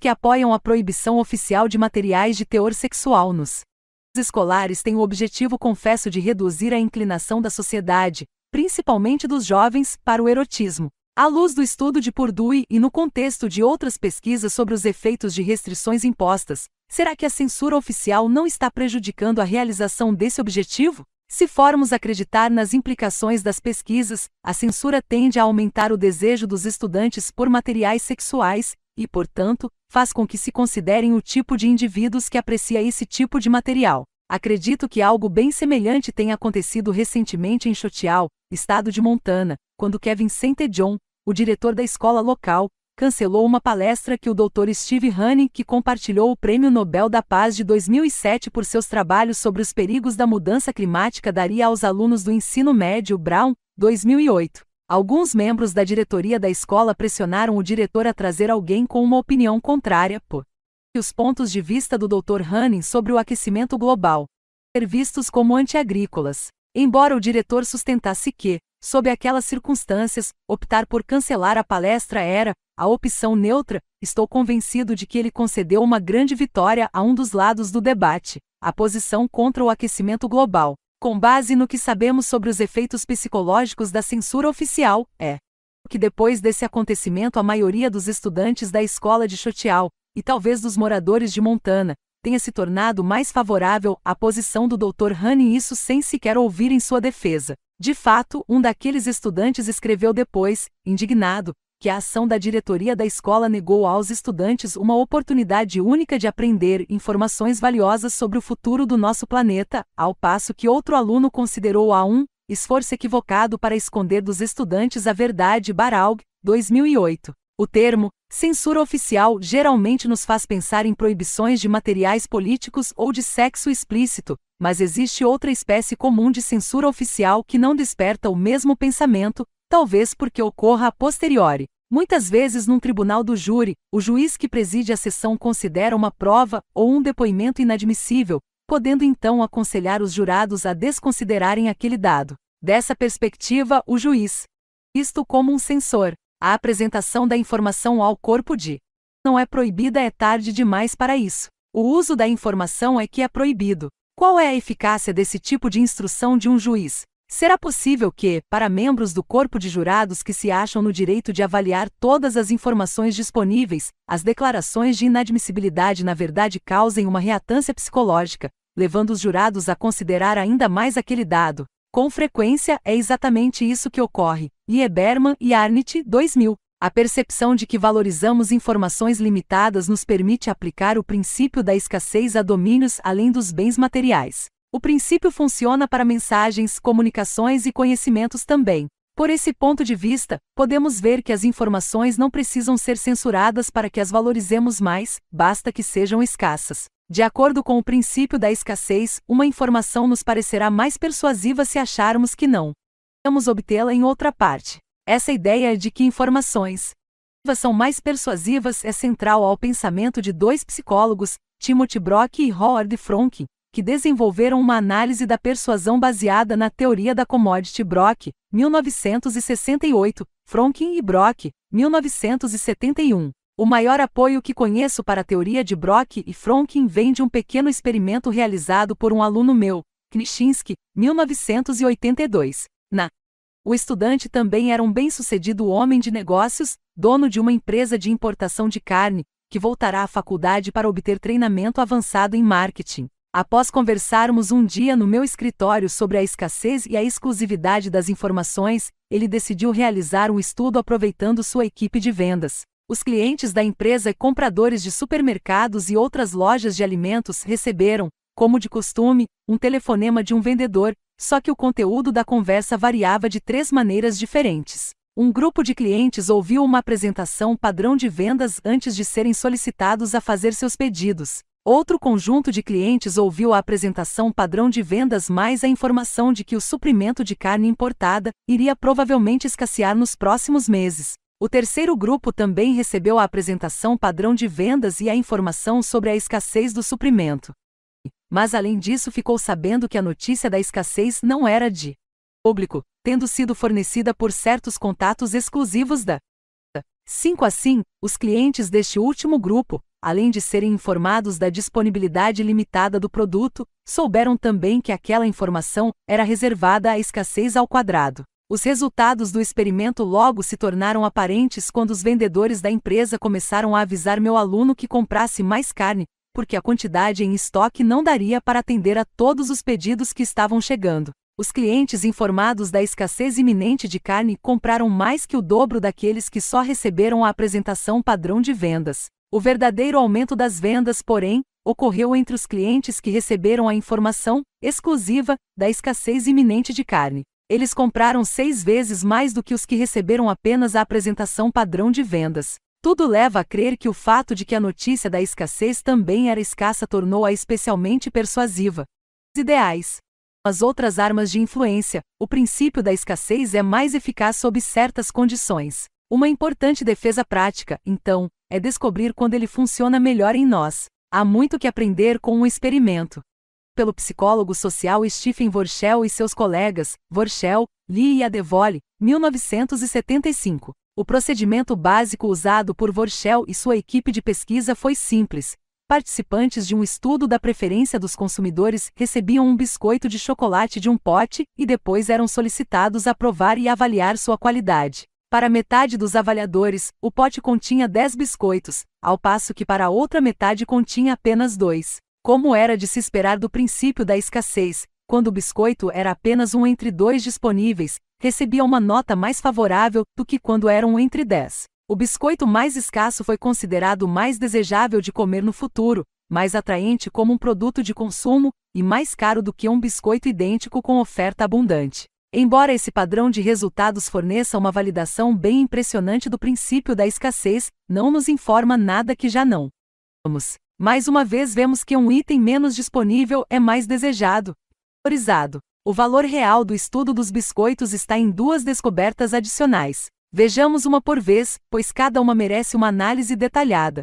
que apoiam a proibição oficial de materiais de teor sexual nos escolares têm o objetivo confesso de reduzir a inclinação da sociedade, principalmente dos jovens, para o erotismo. À luz do estudo de Purdue e no contexto de outras pesquisas sobre os efeitos de restrições impostas, será que a censura oficial não está prejudicando a realização desse objetivo? Se formos acreditar nas implicações das pesquisas, a censura tende a aumentar o desejo dos estudantes por materiais sexuais, e, portanto, faz com que se considerem o tipo de indivíduos que aprecia esse tipo de material. Acredito que algo bem semelhante tenha acontecido recentemente em Chotial, estado de Montana, quando Kevin John, o diretor da escola local, cancelou uma palestra que o Dr. Steve Honey, que compartilhou o Prêmio Nobel da Paz de 2007 por seus trabalhos sobre os perigos da mudança climática, daria aos alunos do ensino médio Brown, 2008. Alguns membros da diretoria da escola pressionaram o diretor a trazer alguém com uma opinião contrária, por os pontos de vista do Dr. Hanning sobre o aquecimento global ser vistos como antiagrícolas. Embora o diretor sustentasse que, sob aquelas circunstâncias, optar por cancelar a palestra era a opção neutra, estou convencido de que ele concedeu uma grande vitória a um dos lados do debate, a posição contra o aquecimento global com base no que sabemos sobre os efeitos psicológicos da censura oficial, é que depois desse acontecimento a maioria dos estudantes da escola de Chotial, e talvez dos moradores de Montana, tenha se tornado mais favorável à posição do Dr. Honey isso sem sequer ouvir em sua defesa. De fato, um daqueles estudantes escreveu depois, indignado, que a ação da diretoria da escola negou aos estudantes uma oportunidade única de aprender informações valiosas sobre o futuro do nosso planeta, ao passo que outro aluno considerou a um esforço equivocado para esconder dos estudantes a verdade Baralg, 2008. O termo censura oficial geralmente nos faz pensar em proibições de materiais políticos ou de sexo explícito, mas existe outra espécie comum de censura oficial que não desperta o mesmo pensamento, talvez porque ocorra a posteriori. Muitas vezes, num tribunal do júri, o juiz que preside a sessão considera uma prova ou um depoimento inadmissível, podendo então aconselhar os jurados a desconsiderarem aquele dado. Dessa perspectiva, o juiz, visto como um censor, a apresentação da informação ao corpo de não é proibida é tarde demais para isso. O uso da informação é que é proibido. Qual é a eficácia desse tipo de instrução de um juiz, Será possível que, para membros do corpo de jurados que se acham no direito de avaliar todas as informações disponíveis, as declarações de inadmissibilidade na verdade causem uma reatância psicológica, levando os jurados a considerar ainda mais aquele dado. Com frequência, é exatamente isso que ocorre. Lieberman e Arnett, 2000. A percepção de que valorizamos informações limitadas nos permite aplicar o princípio da escassez a domínios além dos bens materiais. O princípio funciona para mensagens, comunicações e conhecimentos também. Por esse ponto de vista, podemos ver que as informações não precisam ser censuradas para que as valorizemos mais, basta que sejam escassas. De acordo com o princípio da escassez, uma informação nos parecerá mais persuasiva se acharmos que não. Vamos obtê-la em outra parte. Essa ideia é de que informações são mais persuasivas é central ao pensamento de dois psicólogos, Timothy Brock e Howard Fronk, que desenvolveram uma análise da persuasão baseada na teoria da commodity Brock, 1968, Fronkin e Brock, 1971. O maior apoio que conheço para a teoria de Brock e Fronkin vem de um pequeno experimento realizado por um aluno meu, Knishinsky, 1982. Na o estudante também era um bem-sucedido homem de negócios, dono de uma empresa de importação de carne, que voltará à faculdade para obter treinamento avançado em marketing. Após conversarmos um dia no meu escritório sobre a escassez e a exclusividade das informações, ele decidiu realizar um estudo aproveitando sua equipe de vendas. Os clientes da empresa e compradores de supermercados e outras lojas de alimentos receberam, como de costume, um telefonema de um vendedor, só que o conteúdo da conversa variava de três maneiras diferentes. Um grupo de clientes ouviu uma apresentação padrão de vendas antes de serem solicitados a fazer seus pedidos. Outro conjunto de clientes ouviu a apresentação padrão de vendas mais a informação de que o suprimento de carne importada iria provavelmente escassear nos próximos meses. O terceiro grupo também recebeu a apresentação padrão de vendas e a informação sobre a escassez do suprimento. Mas além disso, ficou sabendo que a notícia da escassez não era de público, tendo sido fornecida por certos contatos exclusivos da 5 Assim, os clientes deste último grupo, além de serem informados da disponibilidade limitada do produto, souberam também que aquela informação era reservada à escassez ao quadrado. Os resultados do experimento logo se tornaram aparentes quando os vendedores da empresa começaram a avisar meu aluno que comprasse mais carne, porque a quantidade em estoque não daria para atender a todos os pedidos que estavam chegando os clientes informados da escassez iminente de carne compraram mais que o dobro daqueles que só receberam a apresentação padrão de vendas. O verdadeiro aumento das vendas, porém, ocorreu entre os clientes que receberam a informação exclusiva da escassez iminente de carne. Eles compraram seis vezes mais do que os que receberam apenas a apresentação padrão de vendas. Tudo leva a crer que o fato de que a notícia da escassez também era escassa tornou-a especialmente persuasiva. Ideais as outras armas de influência, o princípio da escassez é mais eficaz sob certas condições. Uma importante defesa prática, então, é descobrir quando ele funciona melhor em nós. Há muito que aprender com um experimento. Pelo psicólogo social Stephen Vorschel e seus colegas, Vorschel, Lee e Adevole, 1975. O procedimento básico usado por Vorschel e sua equipe de pesquisa foi simples: participantes de um estudo da preferência dos consumidores recebiam um biscoito de chocolate de um pote e depois eram solicitados a provar e avaliar sua qualidade. Para metade dos avaliadores, o pote continha 10 biscoitos, ao passo que para a outra metade continha apenas dois. Como era de se esperar do princípio da escassez, quando o biscoito era apenas um entre dois disponíveis, recebia uma nota mais favorável do que quando era um entre dez. O biscoito mais escasso foi considerado o mais desejável de comer no futuro, mais atraente como um produto de consumo e mais caro do que um biscoito idêntico com oferta abundante. Embora esse padrão de resultados forneça uma validação bem impressionante do princípio da escassez, não nos informa nada que já não. Vamos. Mais uma vez vemos que um item menos disponível é mais desejado. Autorizado. O valor real do estudo dos biscoitos está em duas descobertas adicionais. Vejamos uma por vez, pois cada uma merece uma análise detalhada.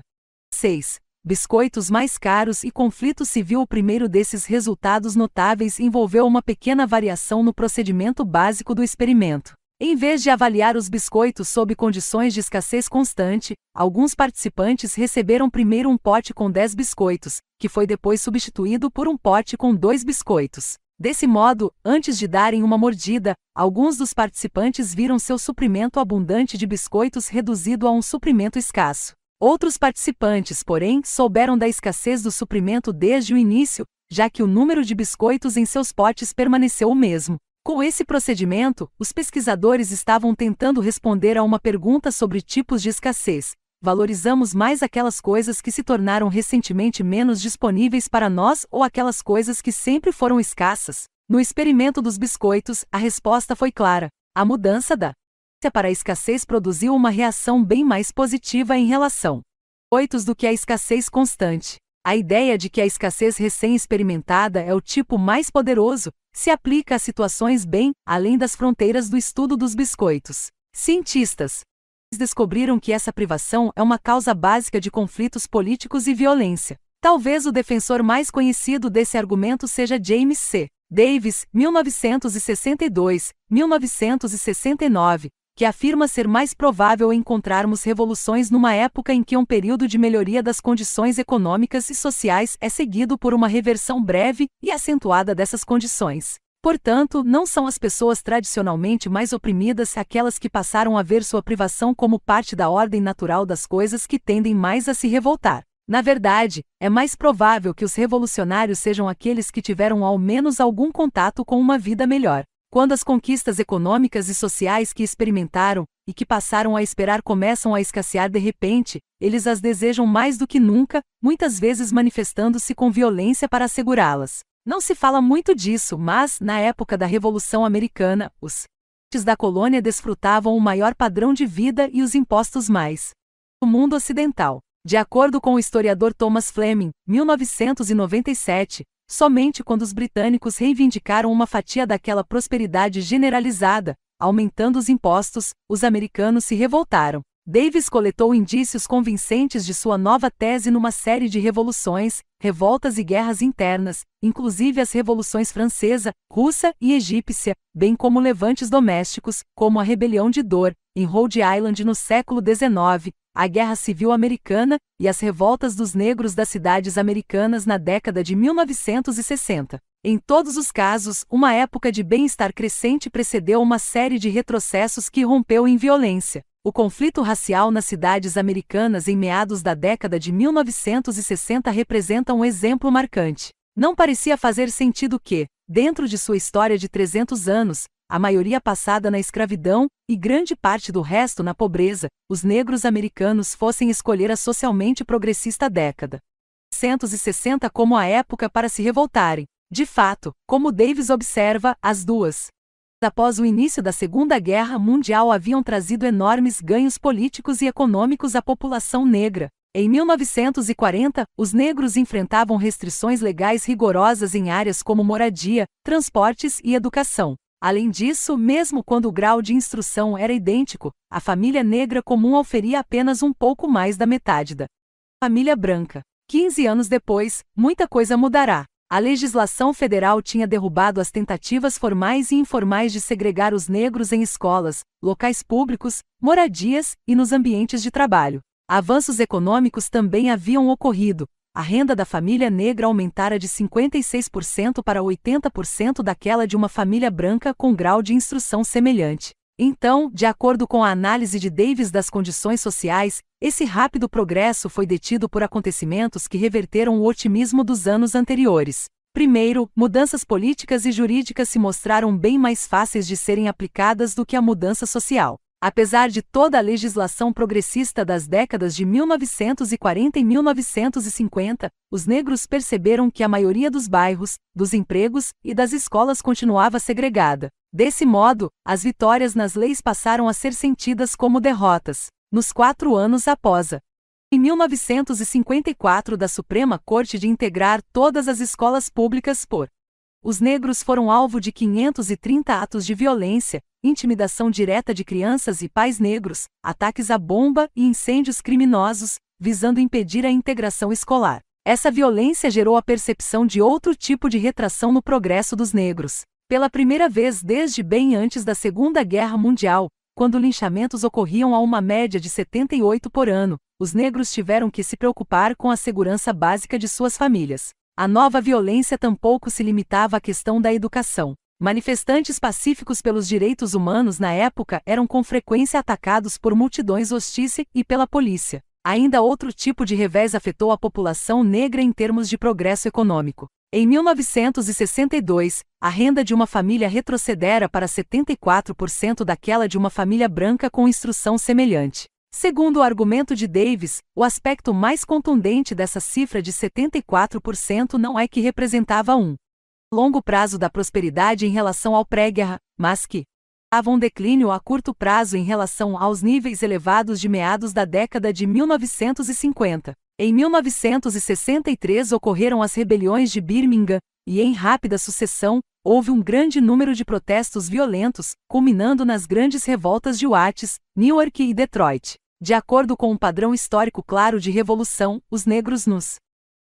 6. Biscoitos mais caros e conflito civil. O primeiro desses resultados notáveis envolveu uma pequena variação no procedimento básico do experimento. Em vez de avaliar os biscoitos sob condições de escassez constante, alguns participantes receberam primeiro um pote com 10 biscoitos, que foi depois substituído por um pote com dois biscoitos. Desse modo, antes de darem uma mordida, alguns dos participantes viram seu suprimento abundante de biscoitos reduzido a um suprimento escasso. Outros participantes, porém, souberam da escassez do suprimento desde o início, já que o número de biscoitos em seus potes permaneceu o mesmo. Com esse procedimento, os pesquisadores estavam tentando responder a uma pergunta sobre tipos de escassez, valorizamos mais aquelas coisas que se tornaram recentemente menos disponíveis para nós ou aquelas coisas que sempre foram escassas. No experimento dos biscoitos, a resposta foi clara. A mudança da para a escassez produziu uma reação bem mais positiva em relação oitos do que a escassez constante. A ideia de que a escassez recém-experimentada é o tipo mais poderoso se aplica a situações bem além das fronteiras do estudo dos biscoitos. Cientistas, descobriram que essa privação é uma causa básica de conflitos políticos e violência. Talvez o defensor mais conhecido desse argumento seja James C. Davis, 1962, 1969, que afirma ser mais provável encontrarmos revoluções numa época em que um período de melhoria das condições econômicas e sociais é seguido por uma reversão breve e acentuada dessas condições. Portanto, não são as pessoas tradicionalmente mais oprimidas aquelas que passaram a ver sua privação como parte da ordem natural das coisas que tendem mais a se revoltar. Na verdade, é mais provável que os revolucionários sejam aqueles que tiveram ao menos algum contato com uma vida melhor. Quando as conquistas econômicas e sociais que experimentaram e que passaram a esperar começam a escassear de repente, eles as desejam mais do que nunca, muitas vezes manifestando-se com violência para assegurá-las. Não se fala muito disso, mas, na época da Revolução Americana, os da colônia desfrutavam o maior padrão de vida e os impostos mais. O mundo ocidental. De acordo com o historiador Thomas Fleming, 1997, somente quando os britânicos reivindicaram uma fatia daquela prosperidade generalizada, aumentando os impostos, os americanos se revoltaram. Davis coletou indícios convincentes de sua nova tese numa série de revoluções, revoltas e guerras internas, inclusive as revoluções francesa, russa e egípcia, bem como levantes domésticos, como a Rebelião de Dor, em Rhode Island no século XIX, a Guerra Civil Americana e as revoltas dos negros das cidades americanas na década de 1960. Em todos os casos, uma época de bem-estar crescente precedeu uma série de retrocessos que rompeu em violência. O conflito racial nas cidades americanas em meados da década de 1960 representa um exemplo marcante. Não parecia fazer sentido que, dentro de sua história de 300 anos, a maioria passada na escravidão e grande parte do resto na pobreza, os negros americanos fossem escolher a socialmente progressista década. 160 como a época para se revoltarem. De fato, como Davis observa, as duas. Após o início da Segunda Guerra Mundial haviam trazido enormes ganhos políticos e econômicos à população negra. Em 1940, os negros enfrentavam restrições legais rigorosas em áreas como moradia, transportes e educação. Além disso, mesmo quando o grau de instrução era idêntico, a família negra comum oferia apenas um pouco mais da metade da família branca. 15 anos depois, muita coisa mudará. A legislação federal tinha derrubado as tentativas formais e informais de segregar os negros em escolas, locais públicos, moradias e nos ambientes de trabalho. Avanços econômicos também haviam ocorrido, a renda da família negra aumentara de 56% para 80% daquela de uma família branca com grau de instrução semelhante. Então, de acordo com a análise de Davis das condições sociais, esse rápido progresso foi detido por acontecimentos que reverteram o otimismo dos anos anteriores. Primeiro, mudanças políticas e jurídicas se mostraram bem mais fáceis de serem aplicadas do que a mudança social. Apesar de toda a legislação progressista das décadas de 1940 e 1950, os negros perceberam que a maioria dos bairros, dos empregos e das escolas continuava segregada. Desse modo, as vitórias nas leis passaram a ser sentidas como derrotas, nos quatro anos após a em 1954 da Suprema Corte de integrar todas as escolas públicas por os negros foram alvo de 530 atos de violência, intimidação direta de crianças e pais negros, ataques à bomba e incêndios criminosos, visando impedir a integração escolar. Essa violência gerou a percepção de outro tipo de retração no progresso dos negros. Pela primeira vez desde bem antes da Segunda Guerra Mundial, quando linchamentos ocorriam a uma média de 78 por ano, os negros tiveram que se preocupar com a segurança básica de suas famílias. A nova violência tampouco se limitava à questão da educação. Manifestantes pacíficos pelos direitos humanos na época eram com frequência atacados por multidões hostis e pela polícia. Ainda outro tipo de revés afetou a população negra em termos de progresso econômico. Em 1962, a renda de uma família retrocedera para 74% daquela de uma família branca com instrução semelhante. Segundo o argumento de Davis, o aspecto mais contundente dessa cifra de 74% não é que representava um longo prazo da prosperidade em relação ao pré-guerra, mas que havia um declínio a curto prazo em relação aos níveis elevados de meados da década de 1950. Em 1963 ocorreram as rebeliões de Birmingham, e em rápida sucessão, houve um grande número de protestos violentos, culminando nas grandes revoltas de Watts, Newark e Detroit. De acordo com um padrão histórico claro de revolução, os negros nos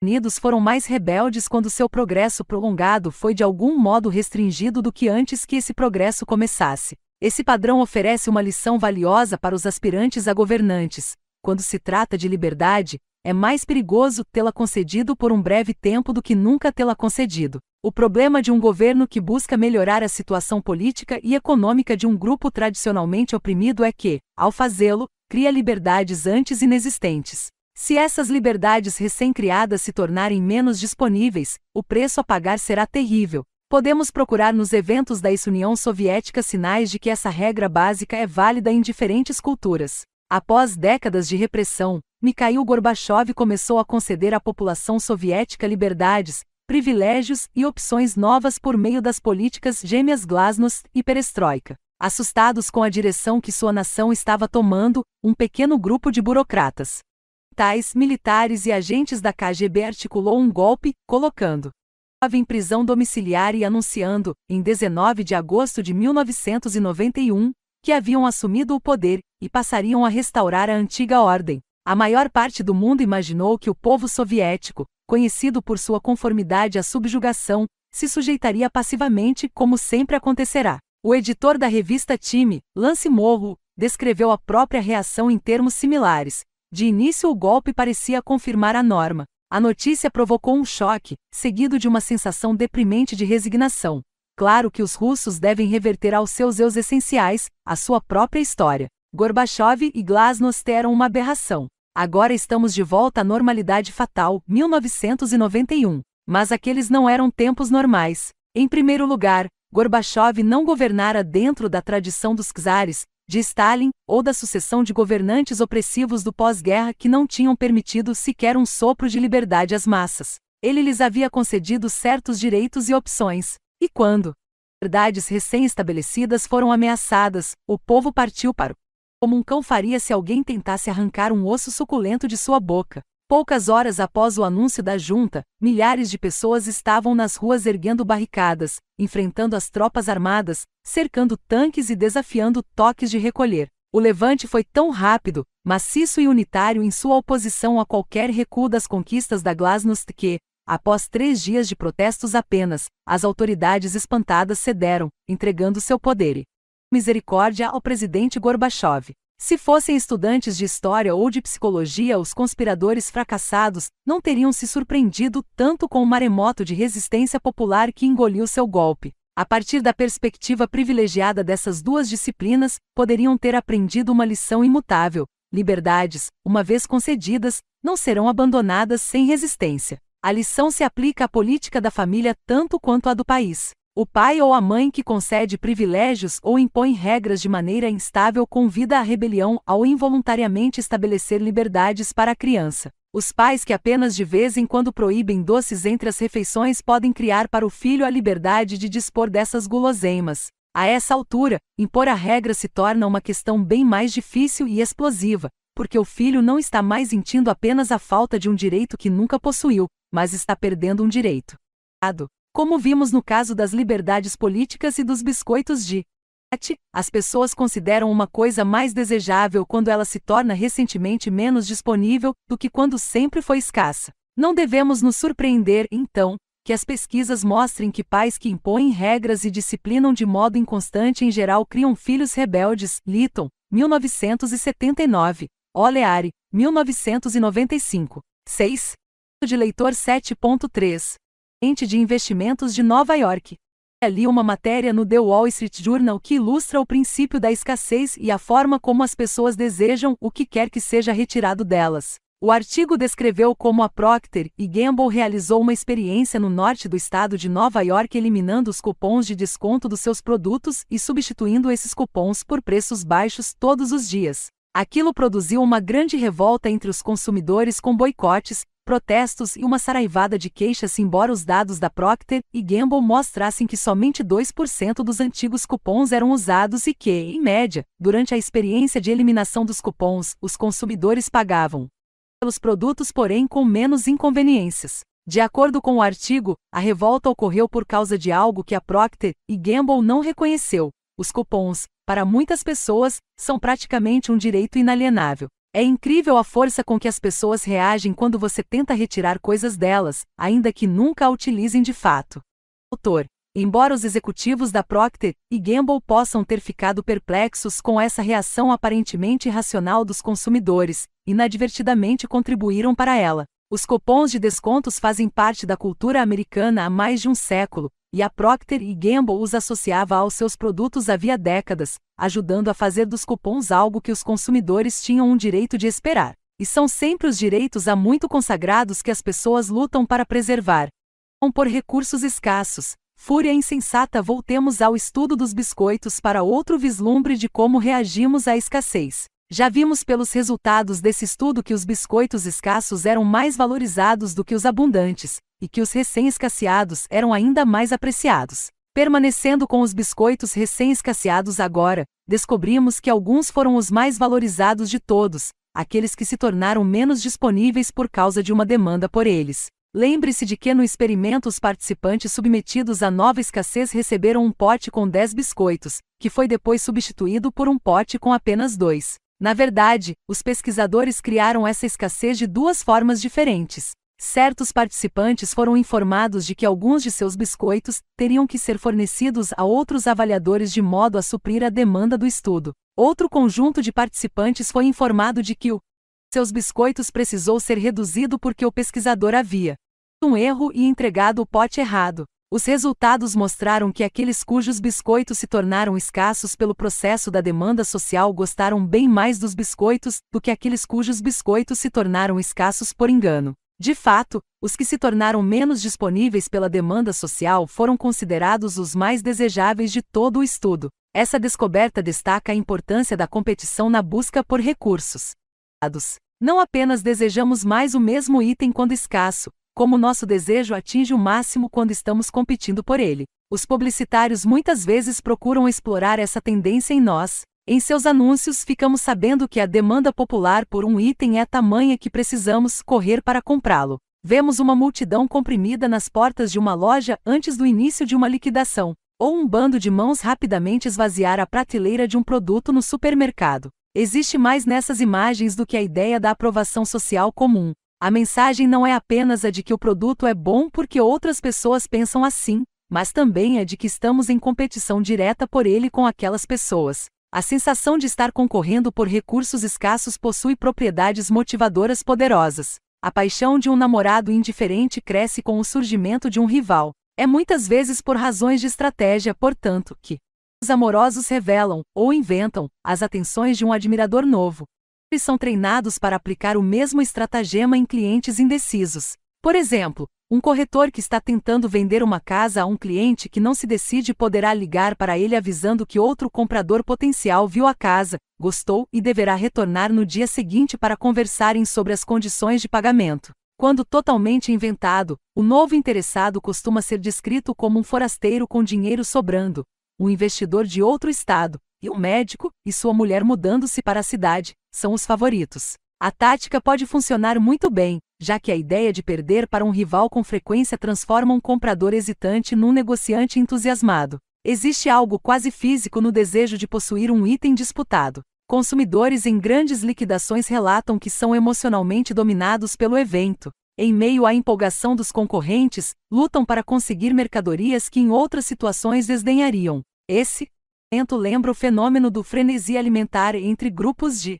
Unidos foram mais rebeldes quando seu progresso prolongado foi de algum modo restringido do que antes que esse progresso começasse. Esse padrão oferece uma lição valiosa para os aspirantes a governantes. Quando se trata de liberdade, é mais perigoso tê-la concedido por um breve tempo do que nunca tê-la concedido. O problema de um governo que busca melhorar a situação política e econômica de um grupo tradicionalmente oprimido é que, ao fazê-lo, cria liberdades antes inexistentes. Se essas liberdades recém-criadas se tornarem menos disponíveis, o preço a pagar será terrível. Podemos procurar nos eventos da ex-União Soviética sinais de que essa regra básica é válida em diferentes culturas. Após décadas de repressão, Mikhail Gorbachev começou a conceder à população soviética liberdades, privilégios e opções novas por meio das políticas gêmeas Glasnost e Perestroika. Assustados com a direção que sua nação estava tomando, um pequeno grupo de burocratas, tais militares e agentes da KGB articulou um golpe, colocando em prisão domiciliar e anunciando, em 19 de agosto de 1991, que haviam assumido o poder e passariam a restaurar a antiga ordem. A maior parte do mundo imaginou que o povo soviético, conhecido por sua conformidade à subjugação, se sujeitaria passivamente, como sempre acontecerá. O editor da revista Time, Lance Morro, descreveu a própria reação em termos similares. De início, o golpe parecia confirmar a norma. A notícia provocou um choque, seguido de uma sensação deprimente de resignação. Claro que os russos devem reverter aos seus eus essenciais, a sua própria história. Gorbachev e Glasnost eram uma aberração. Agora estamos de volta à normalidade fatal, 1991. Mas aqueles não eram tempos normais. Em primeiro lugar, Gorbachev não governara dentro da tradição dos czares, de Stalin, ou da sucessão de governantes opressivos do pós-guerra que não tinham permitido sequer um sopro de liberdade às massas. Ele lhes havia concedido certos direitos e opções. E quando verdades recém-estabelecidas foram ameaçadas, o povo partiu para o como um cão faria se alguém tentasse arrancar um osso suculento de sua boca. Poucas horas após o anúncio da junta, milhares de pessoas estavam nas ruas erguendo barricadas, enfrentando as tropas armadas, cercando tanques e desafiando toques de recolher. O levante foi tão rápido, maciço e unitário em sua oposição a qualquer recuo das conquistas da Glasnost que, após três dias de protestos apenas, as autoridades espantadas cederam, entregando seu poder misericórdia ao presidente Gorbachev. Se fossem estudantes de história ou de psicologia, os conspiradores fracassados não teriam se surpreendido tanto com o maremoto de resistência popular que engoliu seu golpe. A partir da perspectiva privilegiada dessas duas disciplinas, poderiam ter aprendido uma lição imutável: liberdades, uma vez concedidas, não serão abandonadas sem resistência. A lição se aplica à política da família tanto quanto à do país. O pai ou a mãe que concede privilégios ou impõe regras de maneira instável convida à rebelião ao involuntariamente estabelecer liberdades para a criança. Os pais que apenas de vez em quando proíbem doces entre as refeições podem criar para o filho a liberdade de dispor dessas guloseimas. A essa altura, impor a regra se torna uma questão bem mais difícil e explosiva, porque o filho não está mais sentindo apenas a falta de um direito que nunca possuiu, mas está perdendo um direito. Como vimos no caso das liberdades políticas e dos biscoitos de ate, as pessoas consideram uma coisa mais desejável quando ela se torna recentemente menos disponível do que quando sempre foi escassa. Não devemos nos surpreender, então, que as pesquisas mostrem que pais que impõem regras e disciplinam de modo inconstante em geral criam filhos rebeldes. Litton, 1979. Oleari, 1995. 6. De leitor 7.3 ente de investimentos de Nova York. É ali uma matéria no The Wall Street Journal que ilustra o princípio da escassez e a forma como as pessoas desejam o que quer que seja retirado delas. O artigo descreveu como a Procter e Gamble realizou uma experiência no norte do estado de Nova York eliminando os cupons de desconto dos seus produtos e substituindo esses cupons por preços baixos todos os dias. Aquilo produziu uma grande revolta entre os consumidores com boicotes, protestos e uma saraivada de queixas embora os dados da Procter e Gamble mostrassem que somente 2% dos antigos cupons eram usados e que, em média, durante a experiência de eliminação dos cupons, os consumidores pagavam pelos produtos porém com menos inconveniências. De acordo com o artigo, a revolta ocorreu por causa de algo que a Procter e Gamble não reconheceu. Os cupons, para muitas pessoas, são praticamente um direito inalienável. É incrível a força com que as pessoas reagem quando você tenta retirar coisas delas, ainda que nunca a utilizem de fato. Autor: Embora os executivos da Procter e Gamble possam ter ficado perplexos com essa reação aparentemente irracional dos consumidores, inadvertidamente contribuíram para ela. Os cupons de descontos fazem parte da cultura americana há mais de um século, e a Procter Gamble os associava aos seus produtos havia décadas, ajudando a fazer dos cupons algo que os consumidores tinham um direito de esperar. E são sempre os direitos há muito consagrados que as pessoas lutam para preservar. Então, por recursos escassos, fúria insensata, voltemos ao estudo dos biscoitos para outro vislumbre de como reagimos à escassez. Já vimos pelos resultados desse estudo que os biscoitos escassos eram mais valorizados do que os abundantes, e que os recém-escasseados eram ainda mais apreciados. Permanecendo com os biscoitos recém-escasseados agora, descobrimos que alguns foram os mais valorizados de todos, aqueles que se tornaram menos disponíveis por causa de uma demanda por eles. Lembre-se de que no experimento os participantes submetidos à nova escassez receberam um pote com 10 biscoitos, que foi depois substituído por um pote com apenas dois. Na verdade, os pesquisadores criaram essa escassez de duas formas diferentes. Certos participantes foram informados de que alguns de seus biscoitos teriam que ser fornecidos a outros avaliadores de modo a suprir a demanda do estudo. Outro conjunto de participantes foi informado de que o seus biscoitos precisou ser reduzido porque o pesquisador havia um erro e entregado o pote errado. Os resultados mostraram que aqueles cujos biscoitos se tornaram escassos pelo processo da demanda social gostaram bem mais dos biscoitos do que aqueles cujos biscoitos se tornaram escassos por engano. De fato, os que se tornaram menos disponíveis pela demanda social foram considerados os mais desejáveis de todo o estudo. Essa descoberta destaca a importância da competição na busca por recursos. Não apenas desejamos mais o mesmo item quando escasso, como nosso desejo atinge o máximo quando estamos competindo por ele. Os publicitários muitas vezes procuram explorar essa tendência em nós, em seus anúncios, ficamos sabendo que a demanda popular por um item é tamanha que precisamos correr para comprá-lo. Vemos uma multidão comprimida nas portas de uma loja antes do início de uma liquidação, ou um bando de mãos rapidamente esvaziar a prateleira de um produto no supermercado. Existe mais nessas imagens do que a ideia da aprovação social comum. A mensagem não é apenas a de que o produto é bom porque outras pessoas pensam assim, mas também a é de que estamos em competição direta por ele com aquelas pessoas. A sensação de estar concorrendo por recursos escassos possui propriedades motivadoras poderosas. A paixão de um namorado indiferente cresce com o surgimento de um rival. É muitas vezes por razões de estratégia, portanto, que os amorosos revelam, ou inventam, as atenções de um admirador novo. E são treinados para aplicar o mesmo estratagema em clientes indecisos. Por exemplo, um corretor que está tentando vender uma casa a um cliente que não se decide poderá ligar para ele avisando que outro comprador potencial viu a casa, gostou e deverá retornar no dia seguinte para conversarem sobre as condições de pagamento. Quando totalmente inventado, o novo interessado costuma ser descrito como um forasteiro com dinheiro sobrando, um investidor de outro estado, e o um médico e sua mulher mudando-se para a cidade, são os favoritos. A tática pode funcionar muito bem, já que a ideia de perder para um rival com frequência transforma um comprador hesitante num negociante entusiasmado. Existe algo quase físico no desejo de possuir um item disputado. Consumidores em grandes liquidações relatam que são emocionalmente dominados pelo evento. Em meio à empolgação dos concorrentes, lutam para conseguir mercadorias que em outras situações desdenhariam. Esse evento lembra o fenômeno do frenesi alimentar entre grupos de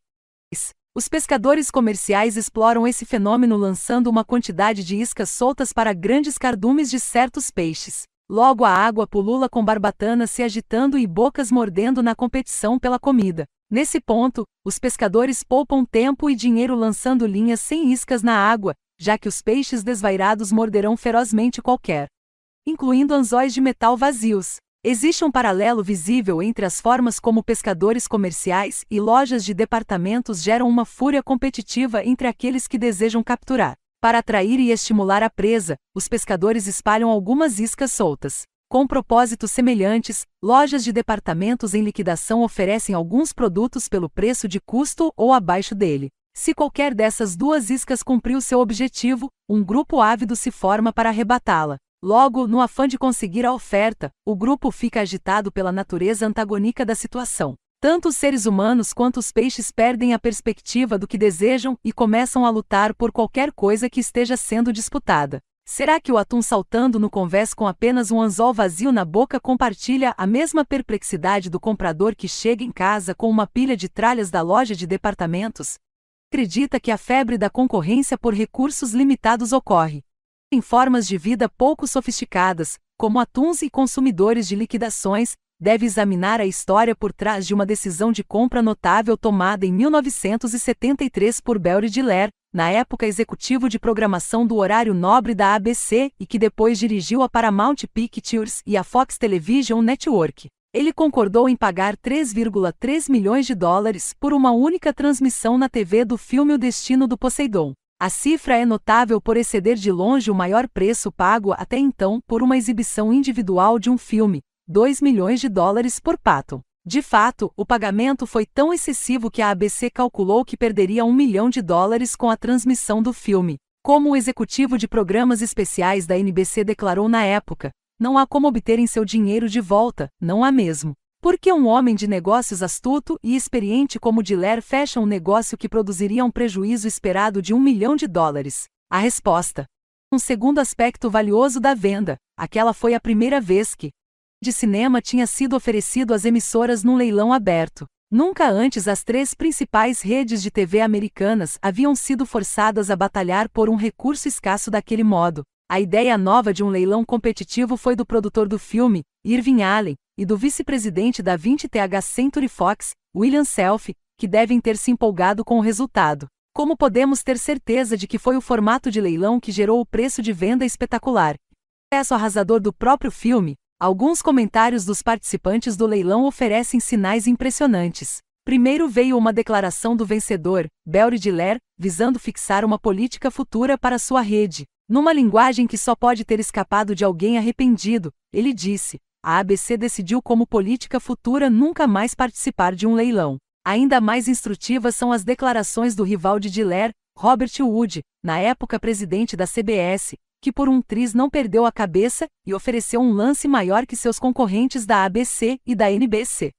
os pescadores comerciais exploram esse fenômeno lançando uma quantidade de iscas soltas para grandes cardumes de certos peixes. Logo a água pulula com barbatanas se agitando e bocas mordendo na competição pela comida. Nesse ponto, os pescadores poupam tempo e dinheiro lançando linhas sem iscas na água, já que os peixes desvairados morderão ferozmente qualquer, incluindo anzóis de metal vazios. Existe um paralelo visível entre as formas como pescadores comerciais e lojas de departamentos geram uma fúria competitiva entre aqueles que desejam capturar. Para atrair e estimular a presa, os pescadores espalham algumas iscas soltas. Com propósitos semelhantes, lojas de departamentos em liquidação oferecem alguns produtos pelo preço de custo ou abaixo dele. Se qualquer dessas duas iscas cumpriu seu objetivo, um grupo ávido se forma para arrebatá-la. Logo, no afã de conseguir a oferta, o grupo fica agitado pela natureza antagônica da situação. Tanto os seres humanos quanto os peixes perdem a perspectiva do que desejam e começam a lutar por qualquer coisa que esteja sendo disputada. Será que o atum saltando no convés com apenas um anzol vazio na boca compartilha a mesma perplexidade do comprador que chega em casa com uma pilha de tralhas da loja de departamentos? Acredita que a febre da concorrência por recursos limitados ocorre, em formas de vida pouco sofisticadas, como atuns e consumidores de liquidações, deve examinar a história por trás de uma decisão de compra notável tomada em 1973 por Belry Diller, na época executivo de programação do horário nobre da ABC e que depois dirigiu a Paramount Pictures e a Fox Television Network. Ele concordou em pagar 3,3 milhões de dólares por uma única transmissão na TV do filme O Destino do Poseidon. A cifra é notável por exceder de longe o maior preço pago até então por uma exibição individual de um filme, 2 milhões de dólares por pato. De fato, o pagamento foi tão excessivo que a ABC calculou que perderia um milhão de dólares com a transmissão do filme. Como o executivo de programas especiais da NBC declarou na época, não há como obterem seu dinheiro de volta, não há mesmo. Por que um homem de negócios astuto e experiente como Diller fecha um negócio que produziria um prejuízo esperado de um milhão de dólares? A resposta. Um segundo aspecto valioso da venda, aquela foi a primeira vez que de cinema tinha sido oferecido às emissoras num leilão aberto. Nunca antes as três principais redes de TV americanas haviam sido forçadas a batalhar por um recurso escasso daquele modo. A ideia nova de um leilão competitivo foi do produtor do filme, Irving Allen, e do vice-presidente da 20th Century Fox, William Self, que devem ter se empolgado com o resultado. Como podemos ter certeza de que foi o formato de leilão que gerou o preço de venda espetacular? Peço arrasador do próprio filme, alguns comentários dos participantes do leilão oferecem sinais impressionantes. Primeiro veio uma declaração do vencedor, Belry Diller, visando fixar uma política futura para sua rede. Numa linguagem que só pode ter escapado de alguém arrependido, ele disse: A ABC decidiu como política futura nunca mais participar de um leilão. Ainda mais instrutivas são as declarações do rival de Diller, Robert Wood, na época presidente da CBS, que por um triz não perdeu a cabeça e ofereceu um lance maior que seus concorrentes da ABC e da NBC.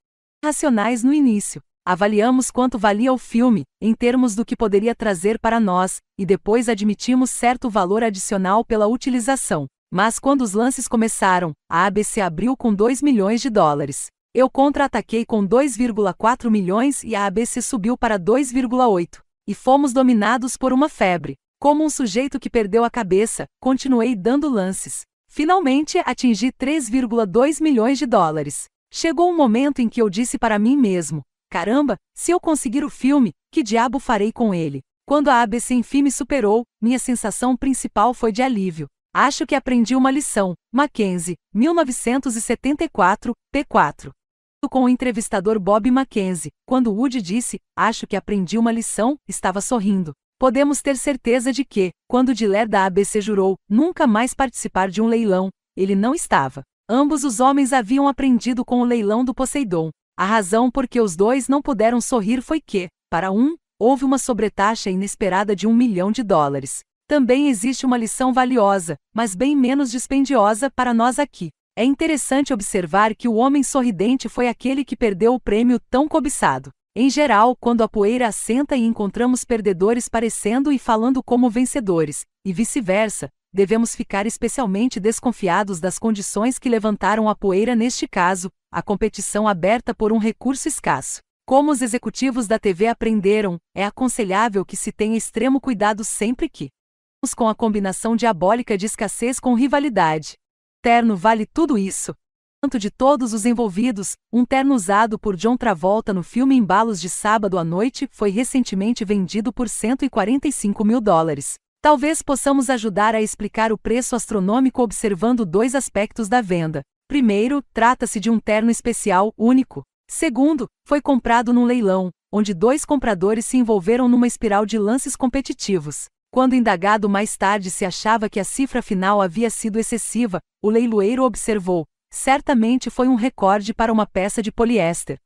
Racionais no início, Avaliamos quanto valia o filme, em termos do que poderia trazer para nós, e depois admitimos certo valor adicional pela utilização. Mas quando os lances começaram, a ABC abriu com 2 milhões de dólares. Eu contra-ataquei com 2,4 milhões e a ABC subiu para 2,8. E fomos dominados por uma febre. Como um sujeito que perdeu a cabeça, continuei dando lances. Finalmente atingi 3,2 milhões de dólares. Chegou um momento em que eu disse para mim mesmo: Caramba, se eu conseguir o filme, que diabo farei com ele? Quando a ABC enfim me superou, minha sensação principal foi de alívio. Acho que aprendi uma lição. Mackenzie, 1974, P4. Com o entrevistador Bob Mackenzie, quando Woody disse, acho que aprendi uma lição, estava sorrindo. Podemos ter certeza de que, quando Diller da ABC jurou nunca mais participar de um leilão, ele não estava. Ambos os homens haviam aprendido com o leilão do Poseidon. A razão por que os dois não puderam sorrir foi que, para um, houve uma sobretaxa inesperada de um milhão de dólares. Também existe uma lição valiosa, mas bem menos dispendiosa, para nós aqui. É interessante observar que o homem sorridente foi aquele que perdeu o prêmio tão cobiçado. Em geral, quando a poeira assenta e encontramos perdedores parecendo e falando como vencedores, e vice-versa, devemos ficar especialmente desconfiados das condições que levantaram a poeira neste caso, a competição aberta por um recurso escasso. Como os executivos da TV aprenderam, é aconselhável que se tenha extremo cuidado sempre que com a combinação diabólica de escassez com rivalidade. Terno vale tudo isso. Tanto de todos os envolvidos, um terno usado por John Travolta no filme Embalos de Sábado à Noite foi recentemente vendido por 145 mil dólares. Talvez possamos ajudar a explicar o preço astronômico observando dois aspectos da venda. Primeiro, trata-se de um terno especial, único. Segundo, foi comprado num leilão, onde dois compradores se envolveram numa espiral de lances competitivos. Quando indagado mais tarde se achava que a cifra final havia sido excessiva, o leiloeiro observou: certamente foi um recorde para uma peça de poliéster.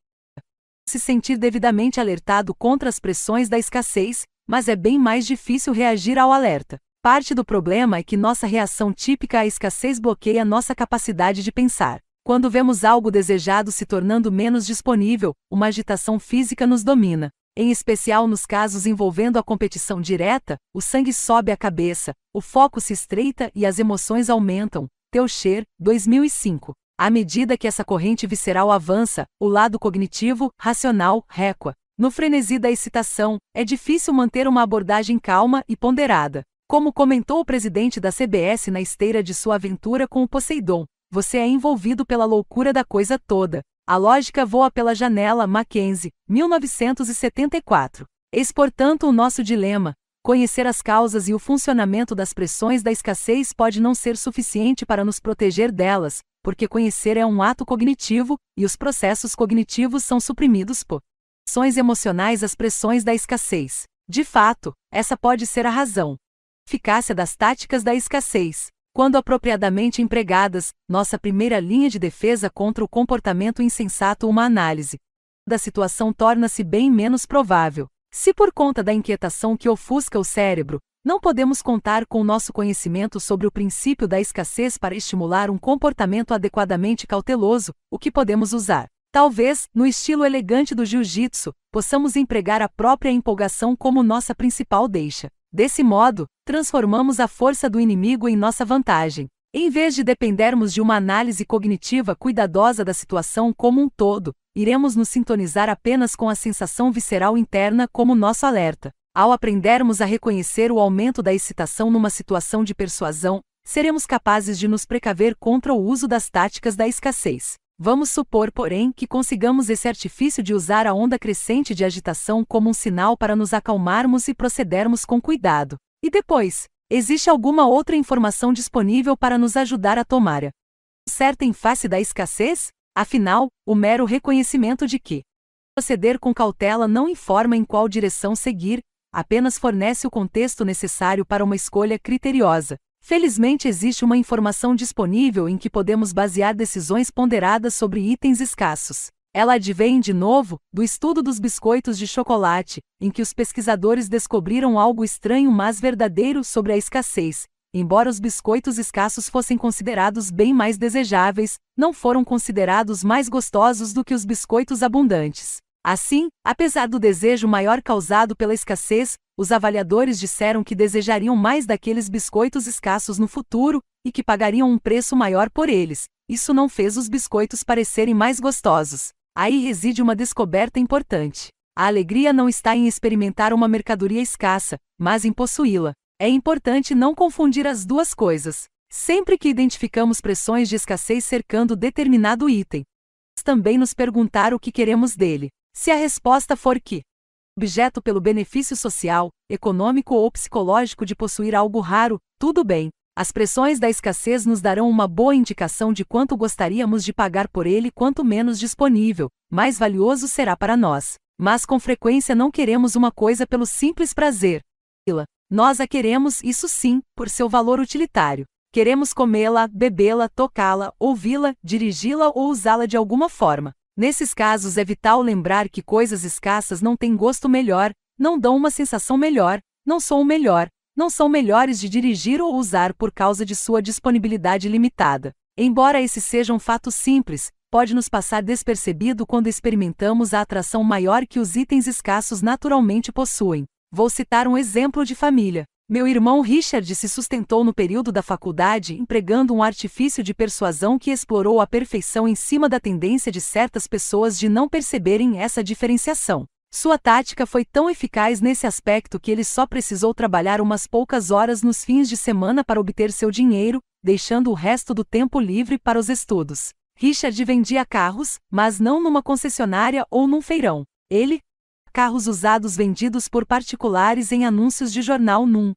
Se sentir devidamente alertado contra as pressões da escassez, mas é bem mais difícil reagir ao alerta. Parte do problema é que nossa reação típica à escassez bloqueia nossa capacidade de pensar. Quando vemos algo desejado se tornando menos disponível, uma agitação física nos domina. Em especial nos casos envolvendo a competição direta, o sangue sobe à cabeça, o foco se estreita e as emoções aumentam. Teucher, 2005. À medida que essa corrente visceral avança, o lado cognitivo, racional, recua. No frenesi da excitação, é difícil manter uma abordagem calma e ponderada. Como comentou o presidente da CBS na esteira de sua aventura com o Poseidon, você é envolvido pela loucura da coisa toda. A lógica voa pela janela Mackenzie, 1974. Eis, portanto, o nosso dilema. Conhecer as causas e o funcionamento das pressões da escassez pode não ser suficiente para nos proteger delas, porque conhecer é um ato cognitivo, e os processos cognitivos são suprimidos por ações emocionais às pressões da escassez. De fato, essa pode ser a razão eficácia das táticas da escassez. Quando apropriadamente empregadas, nossa primeira linha de defesa contra o comportamento insensato, uma análise da situação torna-se bem menos provável. Se por conta da inquietação que ofusca o cérebro, não podemos contar com nosso conhecimento sobre o princípio da escassez para estimular um comportamento adequadamente cauteloso, o que podemos usar? Talvez, no estilo elegante do jiu-jitsu, possamos empregar a própria empolgação como nossa principal deixa. Desse modo, transformamos a força do inimigo em nossa vantagem. Em vez de dependermos de uma análise cognitiva cuidadosa da situação como um todo, iremos nos sintonizar apenas com a sensação visceral interna como nosso alerta. Ao aprendermos a reconhecer o aumento da excitação numa situação de persuasão, seremos capazes de nos precaver contra o uso das táticas da escassez. Vamos supor, porém, que consigamos esse artifício de usar a onda crescente de agitação como um sinal para nos acalmarmos e procedermos com cuidado. E depois, existe alguma outra informação disponível para nos ajudar a tomar a certa em face da escassez? Afinal, o mero reconhecimento de que proceder com cautela não informa em qual direção seguir, apenas fornece o contexto necessário para uma escolha criteriosa. Felizmente existe uma informação disponível em que podemos basear decisões ponderadas sobre itens escassos. Ela advém, de novo, do estudo dos biscoitos de chocolate, em que os pesquisadores descobriram algo estranho mas verdadeiro sobre a escassez. Embora os biscoitos escassos fossem considerados bem mais desejáveis, não foram considerados mais gostosos do que os biscoitos abundantes. Assim, apesar do desejo maior causado pela escassez, os avaliadores disseram que desejariam mais daqueles biscoitos escassos no futuro e que pagariam um preço maior por eles. Isso não fez os biscoitos parecerem mais gostosos. Aí reside uma descoberta importante. A alegria não está em experimentar uma mercadoria escassa, mas em possuí-la. É importante não confundir as duas coisas. Sempre que identificamos pressões de escassez cercando determinado item, também nos perguntar o que queremos dele. Se a resposta for que objeto pelo benefício social, econômico ou psicológico de possuir algo raro, tudo bem. As pressões da escassez nos darão uma boa indicação de quanto gostaríamos de pagar por ele, quanto menos disponível, mais valioso será para nós. Mas com frequência não queremos uma coisa pelo simples prazer. Nós a queremos, isso sim, por seu valor utilitário. Queremos comê-la, bebê-la, tocá-la, ouvi-la, dirigi-la ou usá-la de alguma forma. Nesses casos é vital lembrar que coisas escassas não têm gosto melhor, não dão uma sensação melhor, não são o melhor, não são melhores de dirigir ou usar por causa de sua disponibilidade limitada. Embora esse seja um fato simples, pode nos passar despercebido quando experimentamos a atração maior que os itens escassos naturalmente possuem. Vou citar um exemplo de família. Meu irmão Richard se sustentou no período da faculdade empregando um artifício de persuasão que explorou a perfeição em cima da tendência de certas pessoas de não perceberem essa diferenciação. Sua tática foi tão eficaz nesse aspecto que ele só precisou trabalhar umas poucas horas nos fins de semana para obter seu dinheiro, deixando o resto do tempo livre para os estudos. Richard vendia carros, mas não numa concessionária ou num feirão. Ele, carros usados vendidos por particulares em anúncios de jornal num.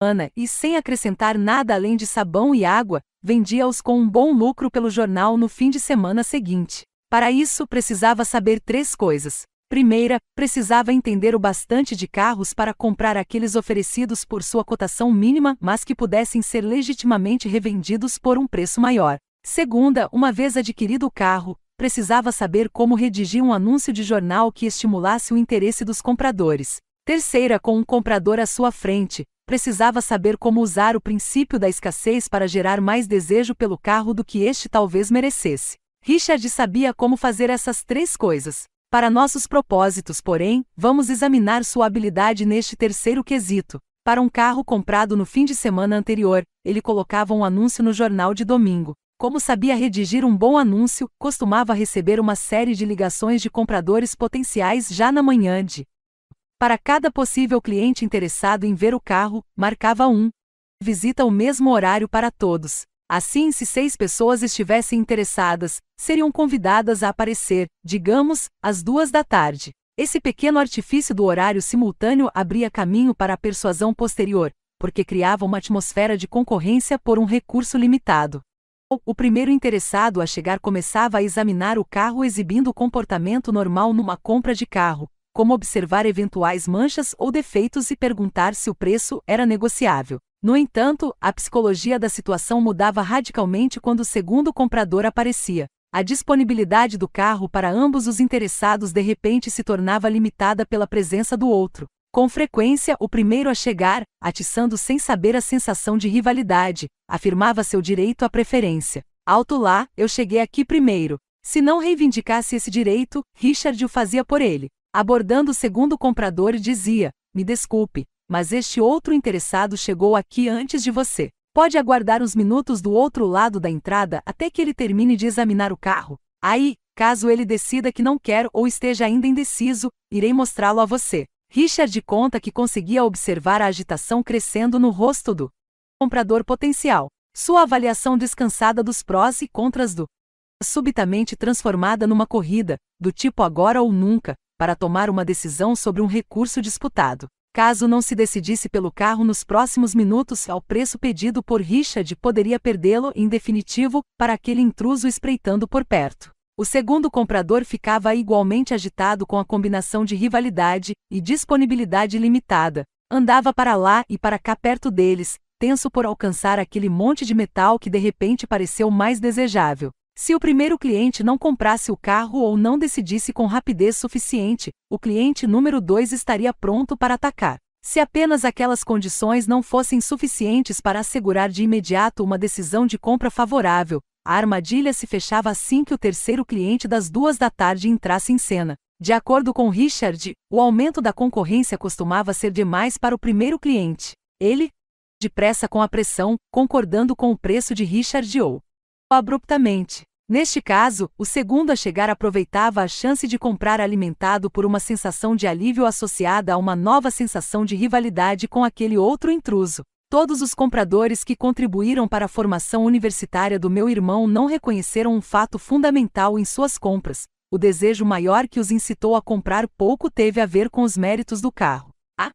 Ana, e sem acrescentar nada além de sabão e água, vendia-os com um bom lucro pelo jornal no fim de semana seguinte. Para isso, precisava saber três coisas. Primeira, precisava entender o bastante de carros para comprar aqueles oferecidos por sua cotação mínima, mas que pudessem ser legitimamente revendidos por um preço maior. Segunda, uma vez adquirido o carro, precisava saber como redigir um anúncio de jornal que estimulasse o interesse dos compradores. Terceira, com um comprador à sua frente, precisava saber como usar o princípio da escassez para gerar mais desejo pelo carro do que este talvez merecesse. Richard sabia como fazer essas três coisas. Para nossos propósitos, porém, vamos examinar sua habilidade neste terceiro quesito. Para um carro comprado no fim de semana anterior, ele colocava um anúncio no jornal de domingo. Como sabia redigir um bom anúncio, costumava receber uma série de ligações de compradores potenciais já na manhã de. Para cada possível cliente interessado em ver o carro, marcava um. Visita o mesmo horário para todos. Assim, se seis pessoas estivessem interessadas, seriam convidadas a aparecer, digamos, às duas da tarde. Esse pequeno artifício do horário simultâneo abria caminho para a persuasão posterior, porque criava uma atmosfera de concorrência por um recurso limitado. O primeiro interessado a chegar começava a examinar o carro exibindo o comportamento normal numa compra de carro, como observar eventuais manchas ou defeitos e perguntar se o preço era negociável. No entanto, a psicologia da situação mudava radicalmente quando o segundo comprador aparecia. A disponibilidade do carro para ambos os interessados de repente se tornava limitada pela presença do outro. Com frequência, o primeiro a chegar, atiçando sem saber a sensação de rivalidade, afirmava seu direito à preferência. Alto lá, eu cheguei aqui primeiro. Se não reivindicasse esse direito, Richard o fazia por ele. Abordando o segundo comprador, dizia: Me desculpe, mas este outro interessado chegou aqui antes de você. Pode aguardar uns minutos do outro lado da entrada até que ele termine de examinar o carro. Aí, caso ele decida que não quer ou esteja ainda indeciso, irei mostrá-lo a você. Richard conta que conseguia observar a agitação crescendo no rosto do comprador potencial. Sua avaliação descansada dos prós e contras do subitamente transformada numa corrida, do tipo agora ou nunca, para tomar uma decisão sobre um recurso disputado. Caso não se decidisse pelo carro nos próximos minutos ao preço pedido por Richard, poderia perdê-lo em definitivo para aquele intruso espreitando por perto. O segundo comprador ficava igualmente agitado com a combinação de rivalidade e disponibilidade limitada. Andava para lá e para cá perto deles, tenso por alcançar aquele monte de metal que de repente pareceu mais desejável. Se o primeiro cliente não comprasse o carro ou não decidisse com rapidez suficiente, o cliente número 2 estaria pronto para atacar. Se apenas aquelas condições não fossem suficientes para assegurar de imediato uma decisão de compra favorável, a armadilha se fechava assim que o terceiro cliente das duas da tarde entrasse em cena. De acordo com Richard, o aumento da concorrência costumava ser demais para o primeiro cliente. Ele, depressa com a pressão, concordando com o preço de Richard ou abruptamente. Neste caso, o segundo a chegar aproveitava a chance de comprar alimentado por uma sensação de alívio associada a uma nova sensação de rivalidade com aquele outro intruso. Todos os compradores que contribuíram para a formação universitária do meu irmão não reconheceram um fato fundamental em suas compras. O desejo maior que os incitou a comprar pouco teve a ver com os méritos do carro. A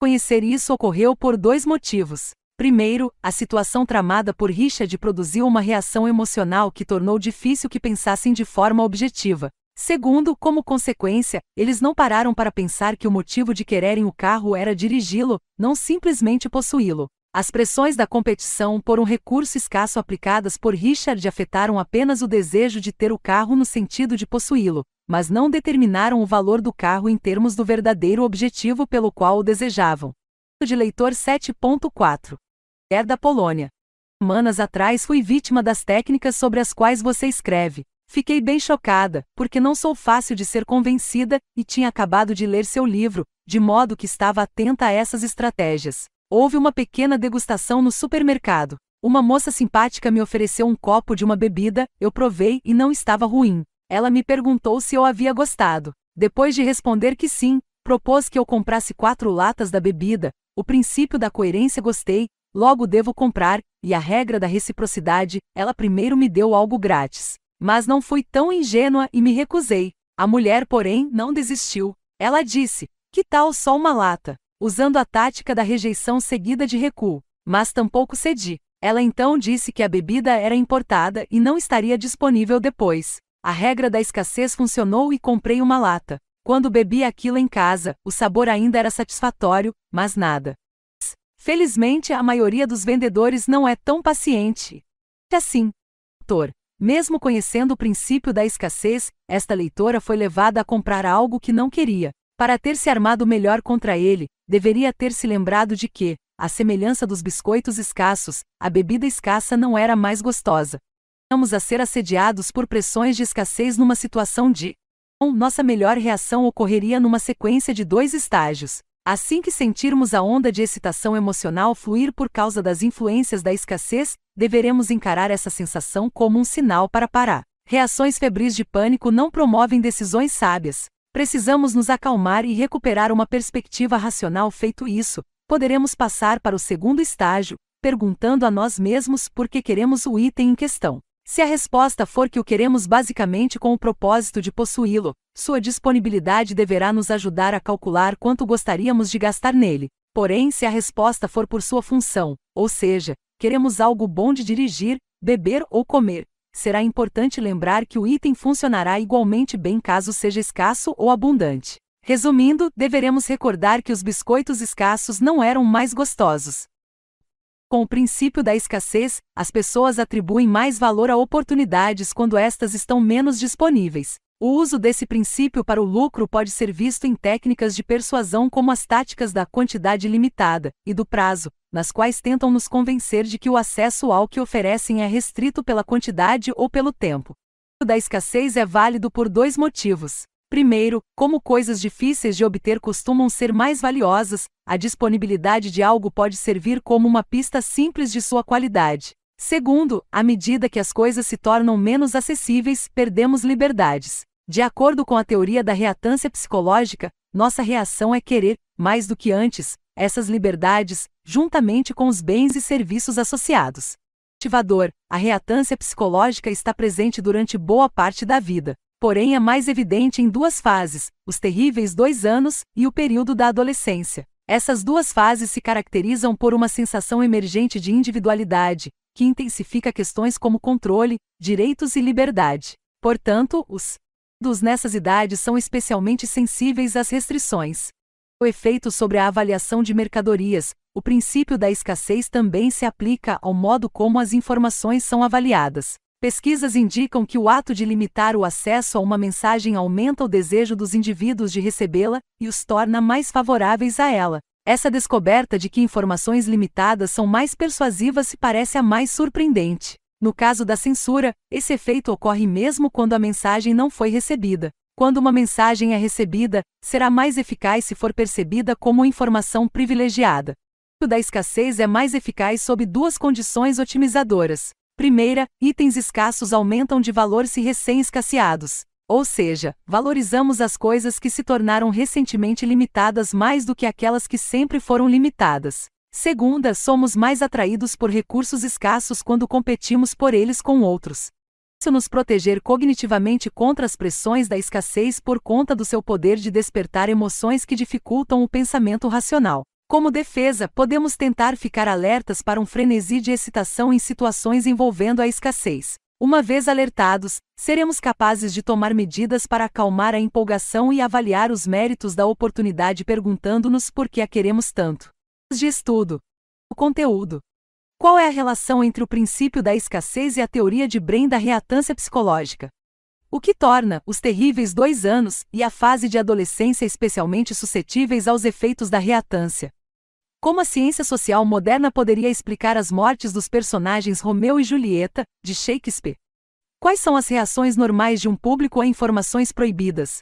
conhecer isso ocorreu por dois motivos. Primeiro, a situação tramada por Richard produziu uma reação emocional que tornou difícil que pensassem de forma objetiva. Segundo, como consequência, eles não pararam para pensar que o motivo de quererem o carro era dirigi-lo, não simplesmente possuí-lo. As pressões da competição por um recurso escasso aplicadas por Richard afetaram apenas o desejo de ter o carro no sentido de possuí-lo, mas não determinaram o valor do carro em termos do verdadeiro objetivo pelo qual o desejavam. De leitor 7.4. É da Polônia. Manas atrás fui vítima das técnicas sobre as quais você escreve. Fiquei bem chocada, porque não sou fácil de ser convencida e tinha acabado de ler seu livro, de modo que estava atenta a essas estratégias. Houve uma pequena degustação no supermercado. Uma moça simpática me ofereceu um copo de uma bebida, eu provei e não estava ruim. Ela me perguntou se eu havia gostado. Depois de responder que sim, propôs que eu comprasse quatro latas da bebida. O princípio da coerência gostei, logo devo comprar, e a regra da reciprocidade, ela primeiro me deu algo grátis. Mas não fui tão ingênua e me recusei. A mulher, porém, não desistiu. Ela disse: Que tal só uma lata? usando a tática da rejeição seguida de recuo, mas tampouco cedi. Ela então disse que a bebida era importada e não estaria disponível depois. A regra da escassez funcionou e comprei uma lata. Quando bebi aquilo em casa, o sabor ainda era satisfatório, mas nada. Felizmente, a maioria dos vendedores não é tão paciente. Assim, doutor, mesmo conhecendo o princípio da escassez, esta leitora foi levada a comprar algo que não queria. Para ter se armado melhor contra ele, deveria ter se lembrado de que, à semelhança dos biscoitos escassos, a bebida escassa não era mais gostosa. Estamos a ser assediados por pressões de escassez numa situação de. Nossa melhor reação ocorreria numa sequência de dois estágios. Assim que sentirmos a onda de excitação emocional fluir por causa das influências da escassez, deveremos encarar essa sensação como um sinal para parar. Reações febris de pânico não promovem decisões sábias. Precisamos nos acalmar e recuperar uma perspectiva racional. Feito isso, poderemos passar para o segundo estágio, perguntando a nós mesmos por que queremos o item em questão. Se a resposta for que o queremos basicamente com o propósito de possuí-lo, sua disponibilidade deverá nos ajudar a calcular quanto gostaríamos de gastar nele. Porém, se a resposta for por sua função, ou seja, queremos algo bom de dirigir, beber ou comer, será importante lembrar que o item funcionará igualmente bem caso seja escasso ou abundante. Resumindo, deveremos recordar que os biscoitos escassos não eram mais gostosos. Com o princípio da escassez, as pessoas atribuem mais valor a oportunidades quando estas estão menos disponíveis. O uso desse princípio para o lucro pode ser visto em técnicas de persuasão como as táticas da quantidade limitada e do prazo, nas quais tentam nos convencer de que o acesso ao que oferecem é restrito pela quantidade ou pelo tempo. O da escassez é válido por dois motivos. Primeiro, como coisas difíceis de obter costumam ser mais valiosas, a disponibilidade de algo pode servir como uma pista simples de sua qualidade. Segundo, à medida que as coisas se tornam menos acessíveis, perdemos liberdades. De acordo com a teoria da reatância psicológica, nossa reação é querer, mais do que antes, essas liberdades, juntamente com os bens e serviços associados. Ativador: a reatância psicológica está presente durante boa parte da vida, porém é mais evidente em duas fases: os terríveis dois anos e o período da adolescência. Essas duas fases se caracterizam por uma sensação emergente de individualidade, que intensifica questões como controle, direitos e liberdade. Portanto, os dos nessas idades são especialmente sensíveis às restrições. O efeito sobre a avaliação de mercadorias, o princípio da escassez também se aplica ao modo como as informações são avaliadas. Pesquisas indicam que o ato de limitar o acesso a uma mensagem aumenta o desejo dos indivíduos de recebê-la e os torna mais favoráveis a ela. Essa descoberta de que informações limitadas são mais persuasivas se parece a mais surpreendente. No caso da censura, esse efeito ocorre mesmo quando a mensagem não foi recebida. Quando uma mensagem é recebida, será mais eficaz se for percebida como informação privilegiada. O da escassez é mais eficaz sob duas condições otimizadoras. Primeira, itens escassos aumentam de valor se recém-escasseados. Ou seja, valorizamos as coisas que se tornaram recentemente limitadas mais do que aquelas que sempre foram limitadas. Segunda, somos mais atraídos por recursos escassos quando competimos por eles com outros. Isso nos proteger cognitivamente contra as pressões da escassez por conta do seu poder de despertar emoções que dificultam o pensamento racional. Como defesa, podemos tentar ficar alertas para um frenesi de excitação em situações envolvendo a escassez. Uma vez alertados, seremos capazes de tomar medidas para acalmar a empolgação e avaliar os méritos da oportunidade perguntando-nos por que a queremos tanto de estudo. O conteúdo. Qual é a relação entre o princípio da escassez e a teoria de Brain da reatância psicológica? O que torna os terríveis dois anos e a fase de adolescência especialmente suscetíveis aos efeitos da reatância? Como a ciência social moderna poderia explicar as mortes dos personagens Romeu e Julieta, de Shakespeare? Quais são as reações normais de um público a informações proibidas?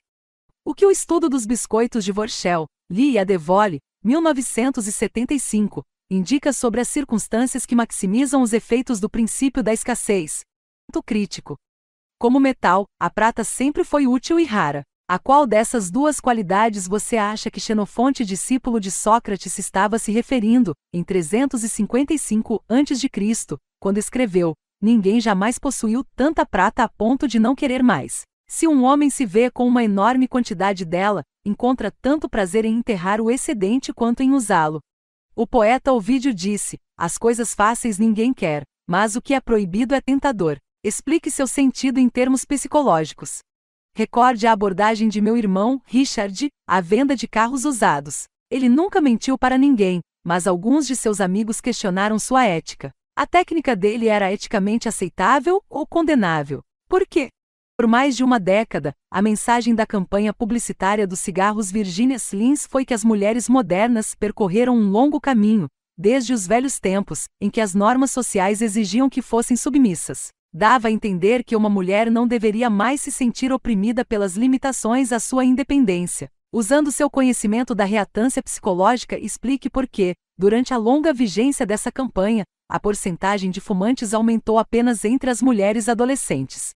O que o estudo dos biscoitos de Vorschel Lee e Adevole, 1975, indica sobre as circunstâncias que maximizam os efeitos do princípio da escassez. Ponto crítico. Como metal, a prata sempre foi útil e rara. A qual dessas duas qualidades você acha que Xenofonte, discípulo de Sócrates, estava se referindo, em 355 a.C., quando escreveu: Ninguém jamais possuiu tanta prata a ponto de não querer mais. Se um homem se vê com uma enorme quantidade dela, encontra tanto prazer em enterrar o excedente quanto em usá-lo. O poeta Ovidio disse: As coisas fáceis ninguém quer, mas o que é proibido é tentador. Explique seu sentido em termos psicológicos. Recorde a abordagem de meu irmão, Richard, à venda de carros usados. Ele nunca mentiu para ninguém, mas alguns de seus amigos questionaram sua ética. A técnica dele era eticamente aceitável ou condenável. Por quê? Por mais de uma década, a mensagem da campanha publicitária dos cigarros Virginia Slims foi que as mulheres modernas percorreram um longo caminho, desde os velhos tempos, em que as normas sociais exigiam que fossem submissas. Dava a entender que uma mulher não deveria mais se sentir oprimida pelas limitações à sua independência. Usando seu conhecimento da reatância psicológica, explique por que, durante a longa vigência dessa campanha, a porcentagem de fumantes aumentou apenas entre as mulheres adolescentes.